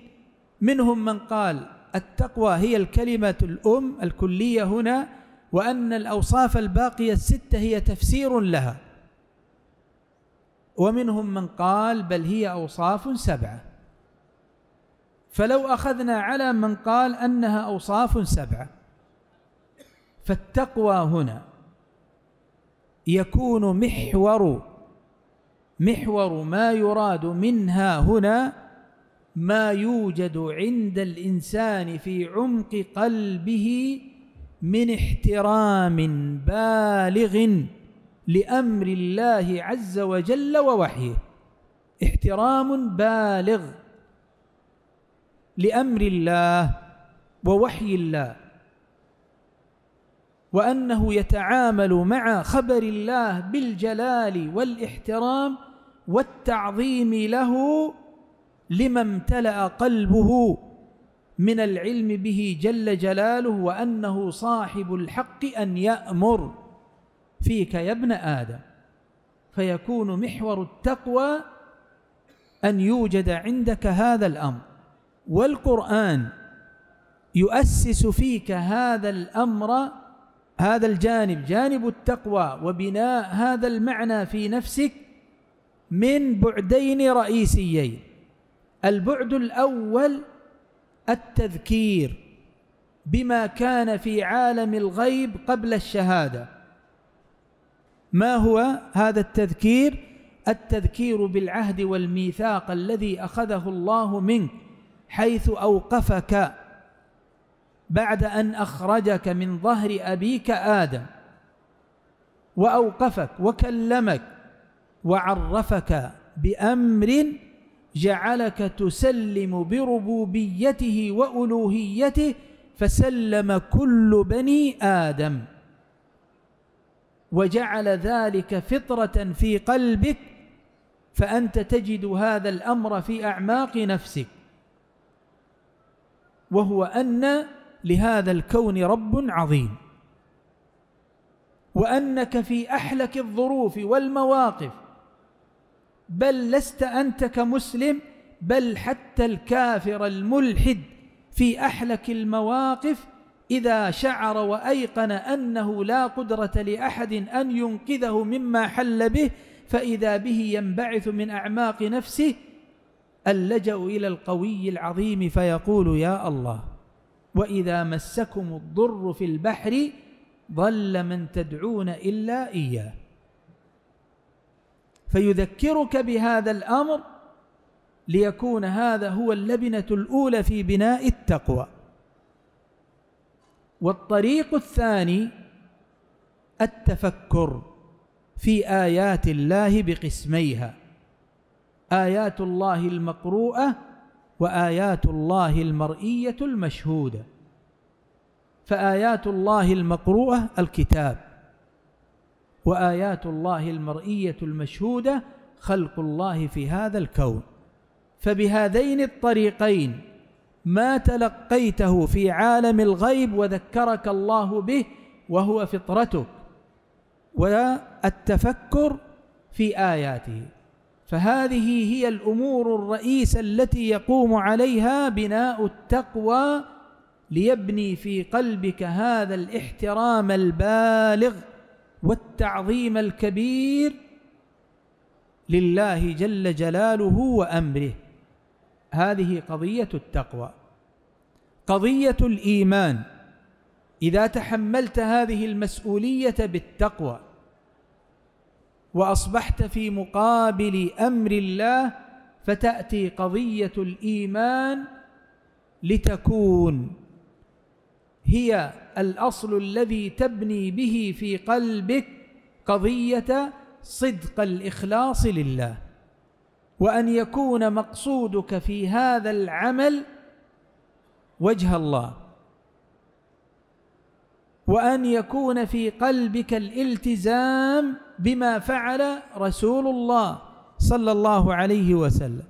منهم من قال التقوى هي الكلمة الأم الكلية هنا وأن الأوصاف الباقية الستة هي تفسير لها ومنهم من قال بل هي أوصاف سبعة فلو أخذنا على من قال أنها أوصاف سبعة فالتقوى هنا يكون محور محور ما يراد منها هنا ما يوجد عند الإنسان في عمق قلبه من احترام بالغ لأمر الله عز وجل ووحيه احترام بالغ لامر الله ووحي الله وانه يتعامل مع خبر الله بالجلال والاحترام والتعظيم له لما امتلا قلبه من العلم به جل جلاله وانه صاحب الحق ان يامر فيك يا ابن ادم فيكون محور التقوى ان يوجد عندك هذا الامر والقرآن يؤسس فيك هذا الأمر هذا الجانب جانب التقوى وبناء هذا المعنى في نفسك من بعدين رئيسيين البعد الأول التذكير بما كان في عالم الغيب قبل الشهادة ما هو هذا التذكير التذكير بالعهد والميثاق الذي أخذه الله منك حيث أوقفك بعد أن أخرجك من ظهر أبيك آدم وأوقفك وكلمك وعرفك بأمر جعلك تسلم بربوبيته وألوهيته فسلم كل بني آدم وجعل ذلك فطرة في قلبك فأنت تجد هذا الأمر في أعماق نفسك وهو أن لهذا الكون رب عظيم وأنك في أحلك الظروف والمواقف بل لست أنت كمسلم بل حتى الكافر الملحد في أحلك المواقف إذا شعر وأيقن أنه لا قدرة لأحد أن ينقذه مما حل به فإذا به ينبعث من أعماق نفسه اللجأ إلى القوي العظيم فيقول يا الله وإذا مسكم الضر في البحر ضل من تدعون إلا إياه فيذكرك بهذا الأمر ليكون هذا هو اللبنة الأولى في بناء التقوى والطريق الثاني التفكر في آيات الله بقسميها آيات الله المقروءة وآيات الله المرئية المشهودة فآيات الله المقروءة الكتاب وآيات الله المرئية المشهودة خلق الله في هذا الكون فبهذين الطريقين ما تلقيته في عالم الغيب وذكرك الله به وهو فطرتك والتفكر في آياته فهذه هي الأمور الرئيسة التي يقوم عليها بناء التقوى ليبني في قلبك هذا الاحترام البالغ والتعظيم الكبير لله جل جلاله وأمره هذه قضية التقوى قضية الإيمان إذا تحملت هذه المسؤولية بالتقوى وأصبحت في مقابل أمر الله فتأتي قضية الإيمان لتكون هي الأصل الذي تبني به في قلبك قضية صدق الإخلاص لله وأن يكون مقصودك في هذا العمل وجه الله وأن يكون في قلبك الالتزام بما فعل رسول الله صلى الله عليه وسلم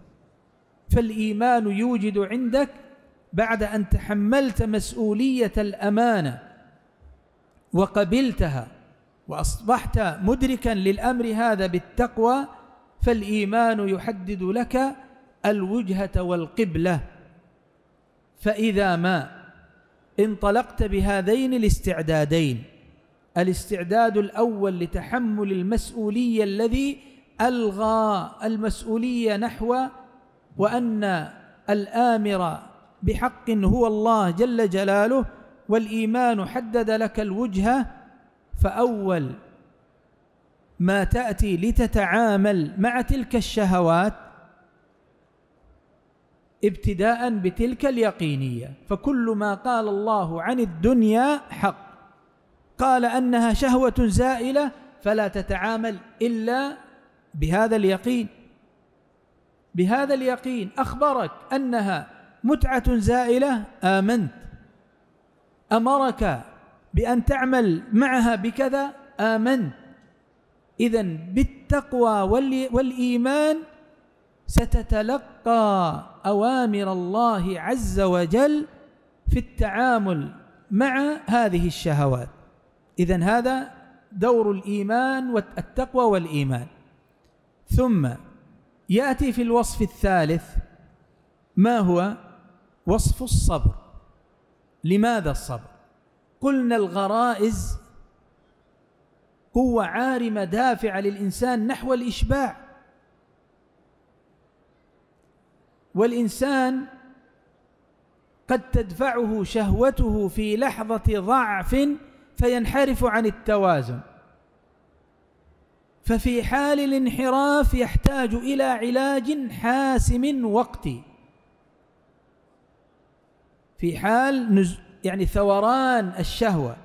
فالإيمان يوجد عندك بعد أن تحملت مسؤولية الأمانة وقبلتها وأصبحت مدركا للأمر هذا بالتقوى فالإيمان يحدد لك الوجهة والقبلة فإذا ما انطلقت بهذين الاستعدادين الاستعداد الأول لتحمل المسؤولية الذي ألغى المسؤولية نحو وأن الآمر بحق هو الله جل جلاله والإيمان حدد لك الوجهة فأول ما تأتي لتتعامل مع تلك الشهوات ابتداء بتلك اليقينية فكل ما قال الله عن الدنيا حق قال أنها شهوة زائلة فلا تتعامل إلا بهذا اليقين بهذا اليقين أخبرك أنها متعة زائلة آمنت أمرك بأن تعمل معها بكذا آمنت إذا بالتقوى والإيمان ستتلقى أوامر الله عز وجل في التعامل مع هذه الشهوات إذا هذا دور الإيمان والتقوى والإيمان ثم يأتي في الوصف الثالث ما هو وصف الصبر لماذا الصبر قلنا الغرائز قوة عارمة دافعة للإنسان نحو الإشباع والإنسان قد تدفعه شهوته في لحظة ضعف فينحرف عن التوازن ففي حال الانحراف يحتاج إلى علاج حاسم وقتي في حال نز... يعني ثوران الشهوة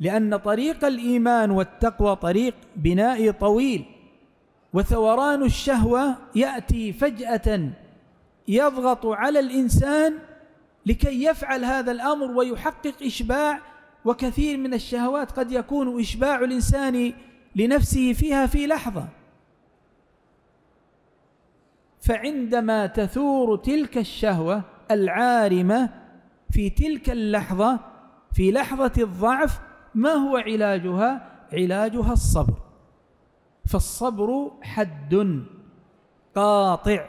لأن طريق الإيمان والتقوى طريق بنائي طويل وثوران الشهوة يأتي فجأة يضغط على الإنسان لكي يفعل هذا الأمر ويحقق إشباع وكثير من الشهوات قد يكون إشباع الإنسان لنفسه فيها في لحظة فعندما تثور تلك الشهوة العارمة في تلك اللحظة في لحظة الضعف ما هو علاجها؟ علاجها الصبر فالصبر حد قاطع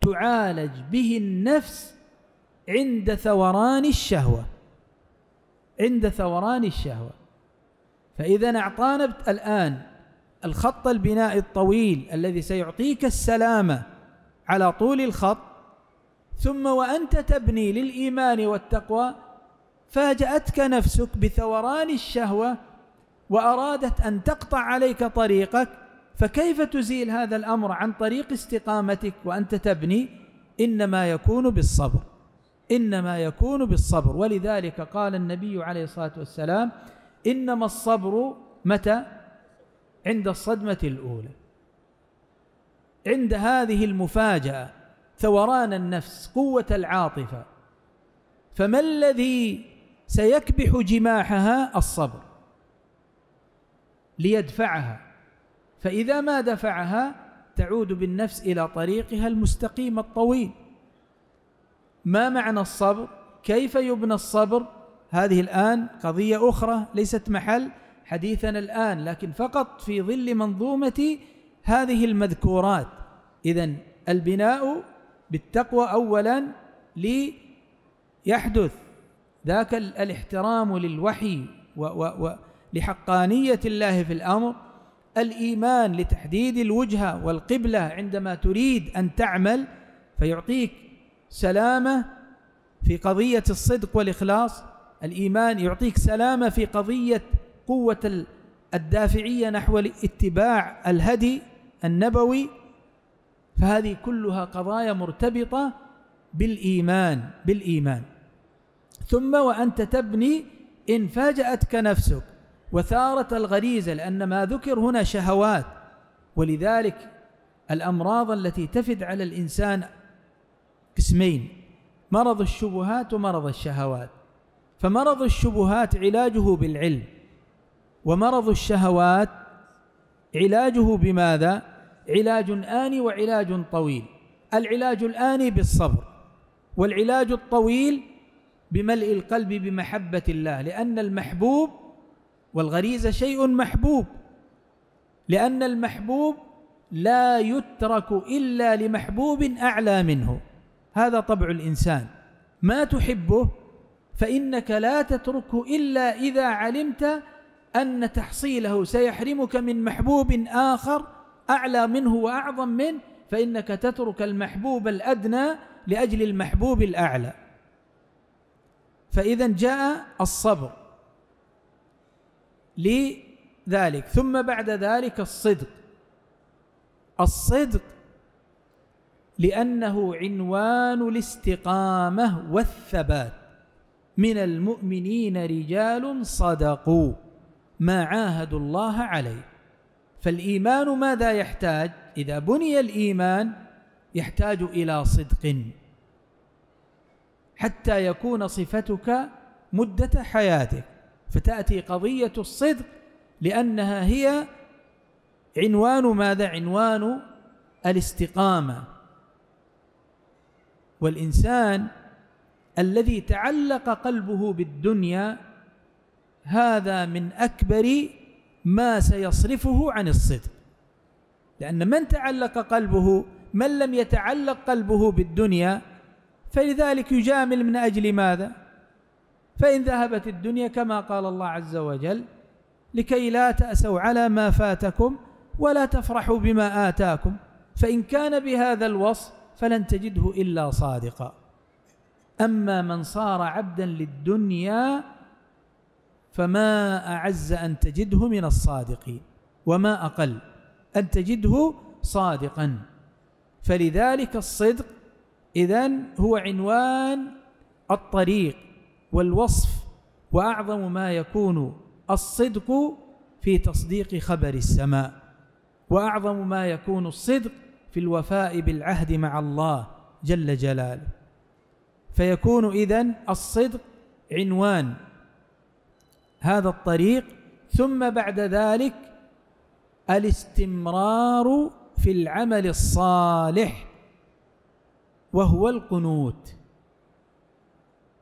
تعالج به النفس عند ثوران الشهوه عند ثوران الشهوة فإذا أعطانا الآن الخط البناء الطويل الذي سيعطيك السلامة على طول الخط ثم وأنت تبني للإيمان والتقوى فاجأتك نفسك بثوران الشهوة وأرادت أن تقطع عليك طريقك فكيف تزيل هذا الأمر عن طريق استقامتك وأنت تبني إنما يكون بالصبر إنما يكون بالصبر ولذلك قال النبي عليه الصلاة والسلام إنما الصبر متى؟ عند الصدمة الأولى عند هذه المفاجأة ثوران النفس قوة العاطفة فما الذي سيكبح جماحها الصبر ليدفعها فإذا ما دفعها تعود بالنفس إلى طريقها المستقيم الطويل ما معنى الصبر كيف يبنى الصبر هذه الآن قضية أخرى ليست محل حديثنا الآن لكن فقط في ظل منظومة هذه المذكورات إذا البناء بالتقوى أولا ليحدث ذاك الاحترام للوحي ولحقانية الله في الأمر الإيمان لتحديد الوجهة والقبلة عندما تريد أن تعمل فيعطيك سلامة في قضية الصدق والإخلاص الإيمان يعطيك سلامة في قضية قوة الدافعية نحو اتباع الهدي النبوي فهذه كلها قضايا مرتبطة بالإيمان بالإيمان ثم وأنت تبني إن فاجأتك نفسك وثارت الغريزة لأن ما ذكر هنا شهوات ولذلك الأمراض التي تفد على الإنسان قسمين مرض الشبهات ومرض الشهوات فمرض الشبهات علاجه بالعلم ومرض الشهوات علاجه بماذا علاج آني وعلاج طويل العلاج الآني بالصبر والعلاج الطويل بملء القلب بمحبة الله لأن المحبوب والغريزة شيء محبوب لأن المحبوب لا يترك إلا لمحبوب أعلى منه هذا طبع الإنسان ما تحبه فإنك لا تتركه إلا إذا علمت أن تحصيله سيحرمك من محبوب آخر أعلى منه وأعظم منه فإنك تترك المحبوب الأدنى لأجل المحبوب الأعلى فإذا جاء الصبر لذلك ثم بعد ذلك الصدق الصدق لأنه عنوان الاستقامة والثبات من المؤمنين رجال صدقوا ما عاهدوا الله عليه فالإيمان ماذا يحتاج؟ إذا بني الإيمان يحتاج إلى صدق حتى يكون صفتك مدة حياتك فتأتي قضية الصدق لأنها هي عنوان ماذا؟ عنوان الاستقامة والإنسان الذي تعلق قلبه بالدنيا هذا من أكبر ما سيصرفه عن الصدق لأن من تعلق قلبه من لم يتعلق قلبه بالدنيا فلذلك يجامل من أجل ماذا فإن ذهبت الدنيا كما قال الله عز وجل لكي لا تأسوا على ما فاتكم ولا تفرحوا بما آتاكم فإن كان بهذا الوصف فلن تجده إلا صادقا أما من صار عبدا للدنيا فما أعز أن تجده من الصادقين وما أقل أن تجده صادقا فلذلك الصدق إذا هو عنوان الطريق والوصف وأعظم ما يكون الصدق في تصديق خبر السماء وأعظم ما يكون الصدق في الوفاء بالعهد مع الله جل جلاله فيكون إذن الصدق عنوان هذا الطريق ثم بعد ذلك الاستمرار في العمل الصالح وهو القنوت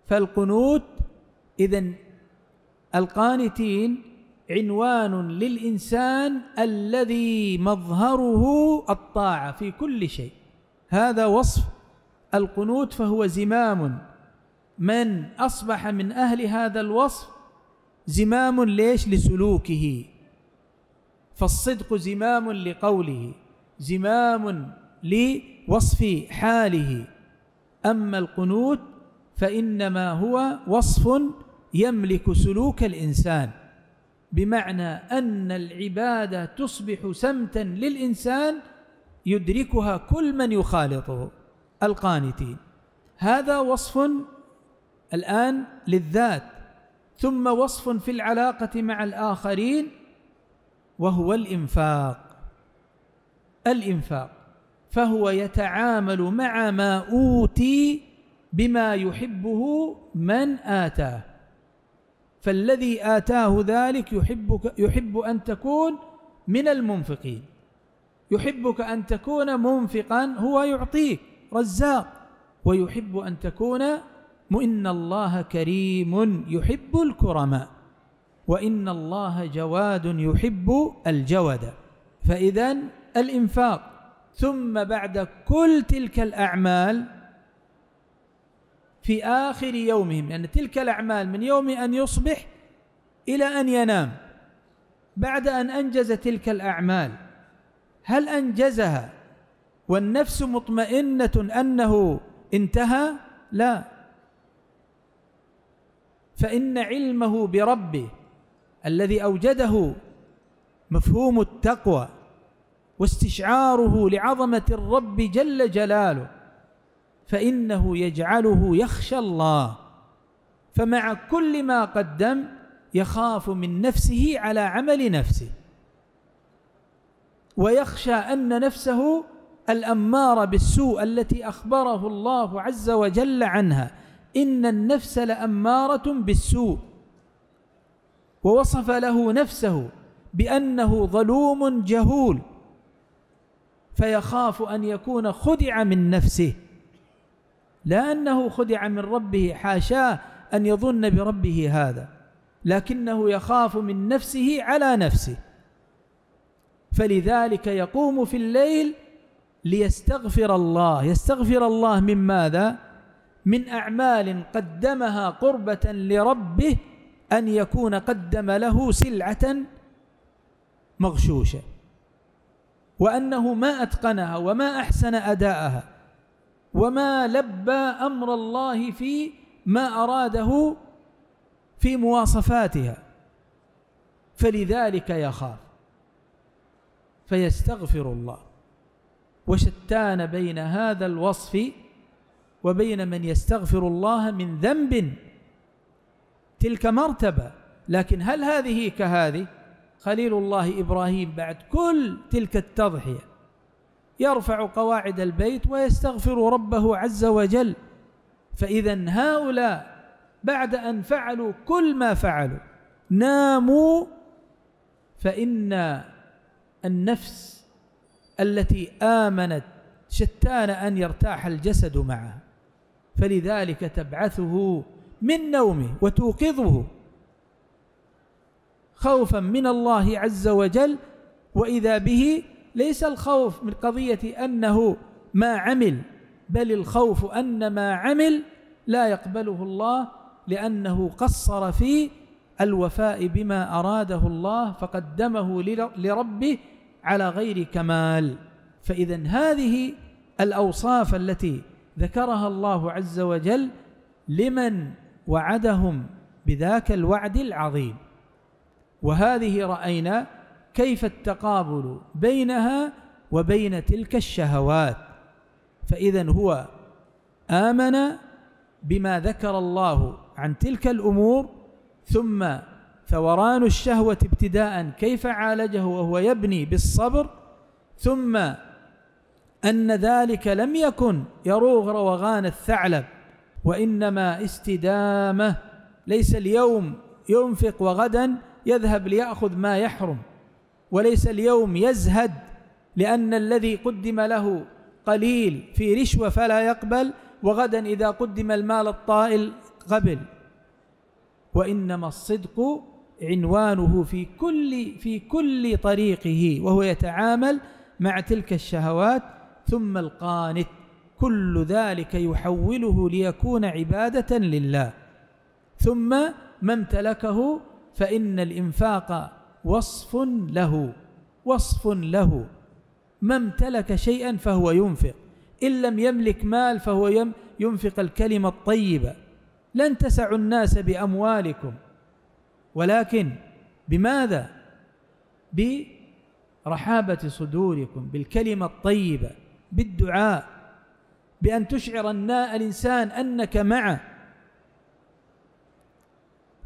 فالقنوت إذا القانتين عنوان للإنسان الذي مظهره الطاعة في كل شيء هذا وصف القنوت فهو زمام من أصبح من أهل هذا الوصف زمام ليش لسلوكه فالصدق زمام لقوله زمام لوصف حاله أما القنوت فإنما هو وصف يملك سلوك الإنسان بمعنى أن العبادة تصبح سمتا للإنسان يدركها كل من يخالطه القانتين هذا وصف الآن للذات ثم وصف في العلاقة مع الآخرين وهو الإنفاق الإنفاق فهو يتعامل مع ما أوتي بما يحبه من آتاه فالذي آتاه ذلك يحبك يحب أن تكون من المنفقين يحبك أن تكون منفقا هو يعطيك رزاق ويحب أن تكون إن الله كريم يحب الكرماء وإن الله جواد يحب الجود فإذا الإنفاق ثم بعد كل تلك الأعمال في آخر يومهم لأن يعني تلك الأعمال من يوم أن يصبح إلى أن ينام بعد أن أنجز تلك الأعمال هل أنجزها والنفس مطمئنة أنه انتهى لا فإن علمه بربه الذي أوجده مفهوم التقوى واستشعاره لعظمة الرب جل جلاله فإنه يجعله يخشى الله فمع كل ما قدم يخاف من نفسه على عمل نفسه ويخشى أن نفسه الأمارة بالسوء التي أخبره الله عز وجل عنها إن النفس لأمارة بالسوء ووصف له نفسه بأنه ظلوم جهول فيخاف أن يكون خدع من نفسه لأنه خدع من ربه حاشاه أن يظن بربه هذا لكنه يخاف من نفسه على نفسه فلذلك يقوم في الليل ليستغفر الله يستغفر الله من ماذا؟ من أعمال قدمها قربة لربه أن يكون قدم له سلعة مغشوشة وأنه ما أتقنها وما أحسن أداءها وما لبى أمر الله في ما أراده في مواصفاتها فلذلك يخاف فيستغفر الله وشتان بين هذا الوصف وبين من يستغفر الله من ذنب تلك مرتبة لكن هل هذه كهذه خليل الله إبراهيم بعد كل تلك التضحية يرفع قواعد البيت ويستغفر ربه عز وجل فإذا هؤلاء بعد أن فعلوا كل ما فعلوا ناموا فإن النفس التي آمنت شتان أن يرتاح الجسد معها فلذلك تبعثه من نومه وتوقظه خوفا من الله عز وجل وإذا به ليس الخوف من قضية أنه ما عمل بل الخوف أن ما عمل لا يقبله الله لأنه قصر في الوفاء بما أراده الله فقدمه لربه على غير كمال فإذا هذه الأوصاف التي ذكرها الله عز وجل لمن وعدهم بذاك الوعد العظيم وهذه رأينا كيف التقابل بينها وبين تلك الشهوات فإذا هو آمن بما ذكر الله عن تلك الأمور ثم ثوران الشهوة ابتداء كيف عالجه وهو يبني بالصبر ثم أن ذلك لم يكن يروغ روغان الثعلب وإنما استدامة ليس اليوم ينفق وغدا يذهب ليأخذ ما يحرم وليس اليوم يزهد لأن الذي قدم له قليل في رشوة فلا يقبل وغدا إذا قدم المال الطائل قبل وإنما الصدق عنوانه في كل في كل طريقه وهو يتعامل مع تلك الشهوات ثم القانت كل ذلك يحوله ليكون عبادة لله ثم ما امتلكه فإن الإنفاق وصف له وصف له ما امتلك شيئا فهو ينفق إن لم يملك مال فهو ينفق الكلمة الطيبة لن تسعوا الناس بأموالكم ولكن بماذا؟ برحابة صدوركم بالكلمة الطيبة بالدعاء بأن تشعر الإنسان أنك معه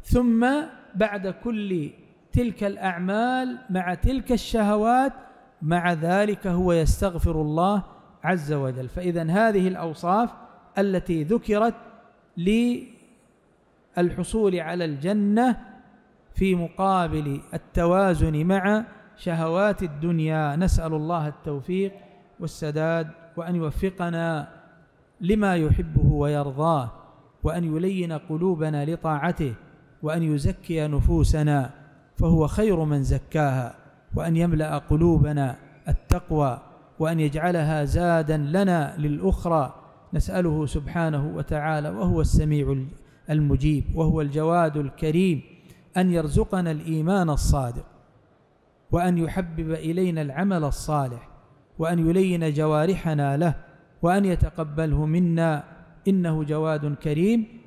ثم بعد كل تلك الأعمال مع تلك الشهوات مع ذلك هو يستغفر الله عز وجل فإذا هذه الأوصاف التي ذكرت للحصول على الجنة في مقابل التوازن مع شهوات الدنيا نسأل الله التوفيق والسداد وأن يوفقنا لما يحبه ويرضاه وأن يلين قلوبنا لطاعته وأن يزكي نفوسنا فهو خير من زكاها وأن يملأ قلوبنا التقوى وأن يجعلها زادا لنا للأخرى نسأله سبحانه وتعالى وهو السميع المجيب وهو الجواد الكريم أن يرزقنا الإيمان الصادق وأن يحبب إلينا العمل الصالح وأن يلين جوارحنا له وأن يتقبله منا إنه جواد كريم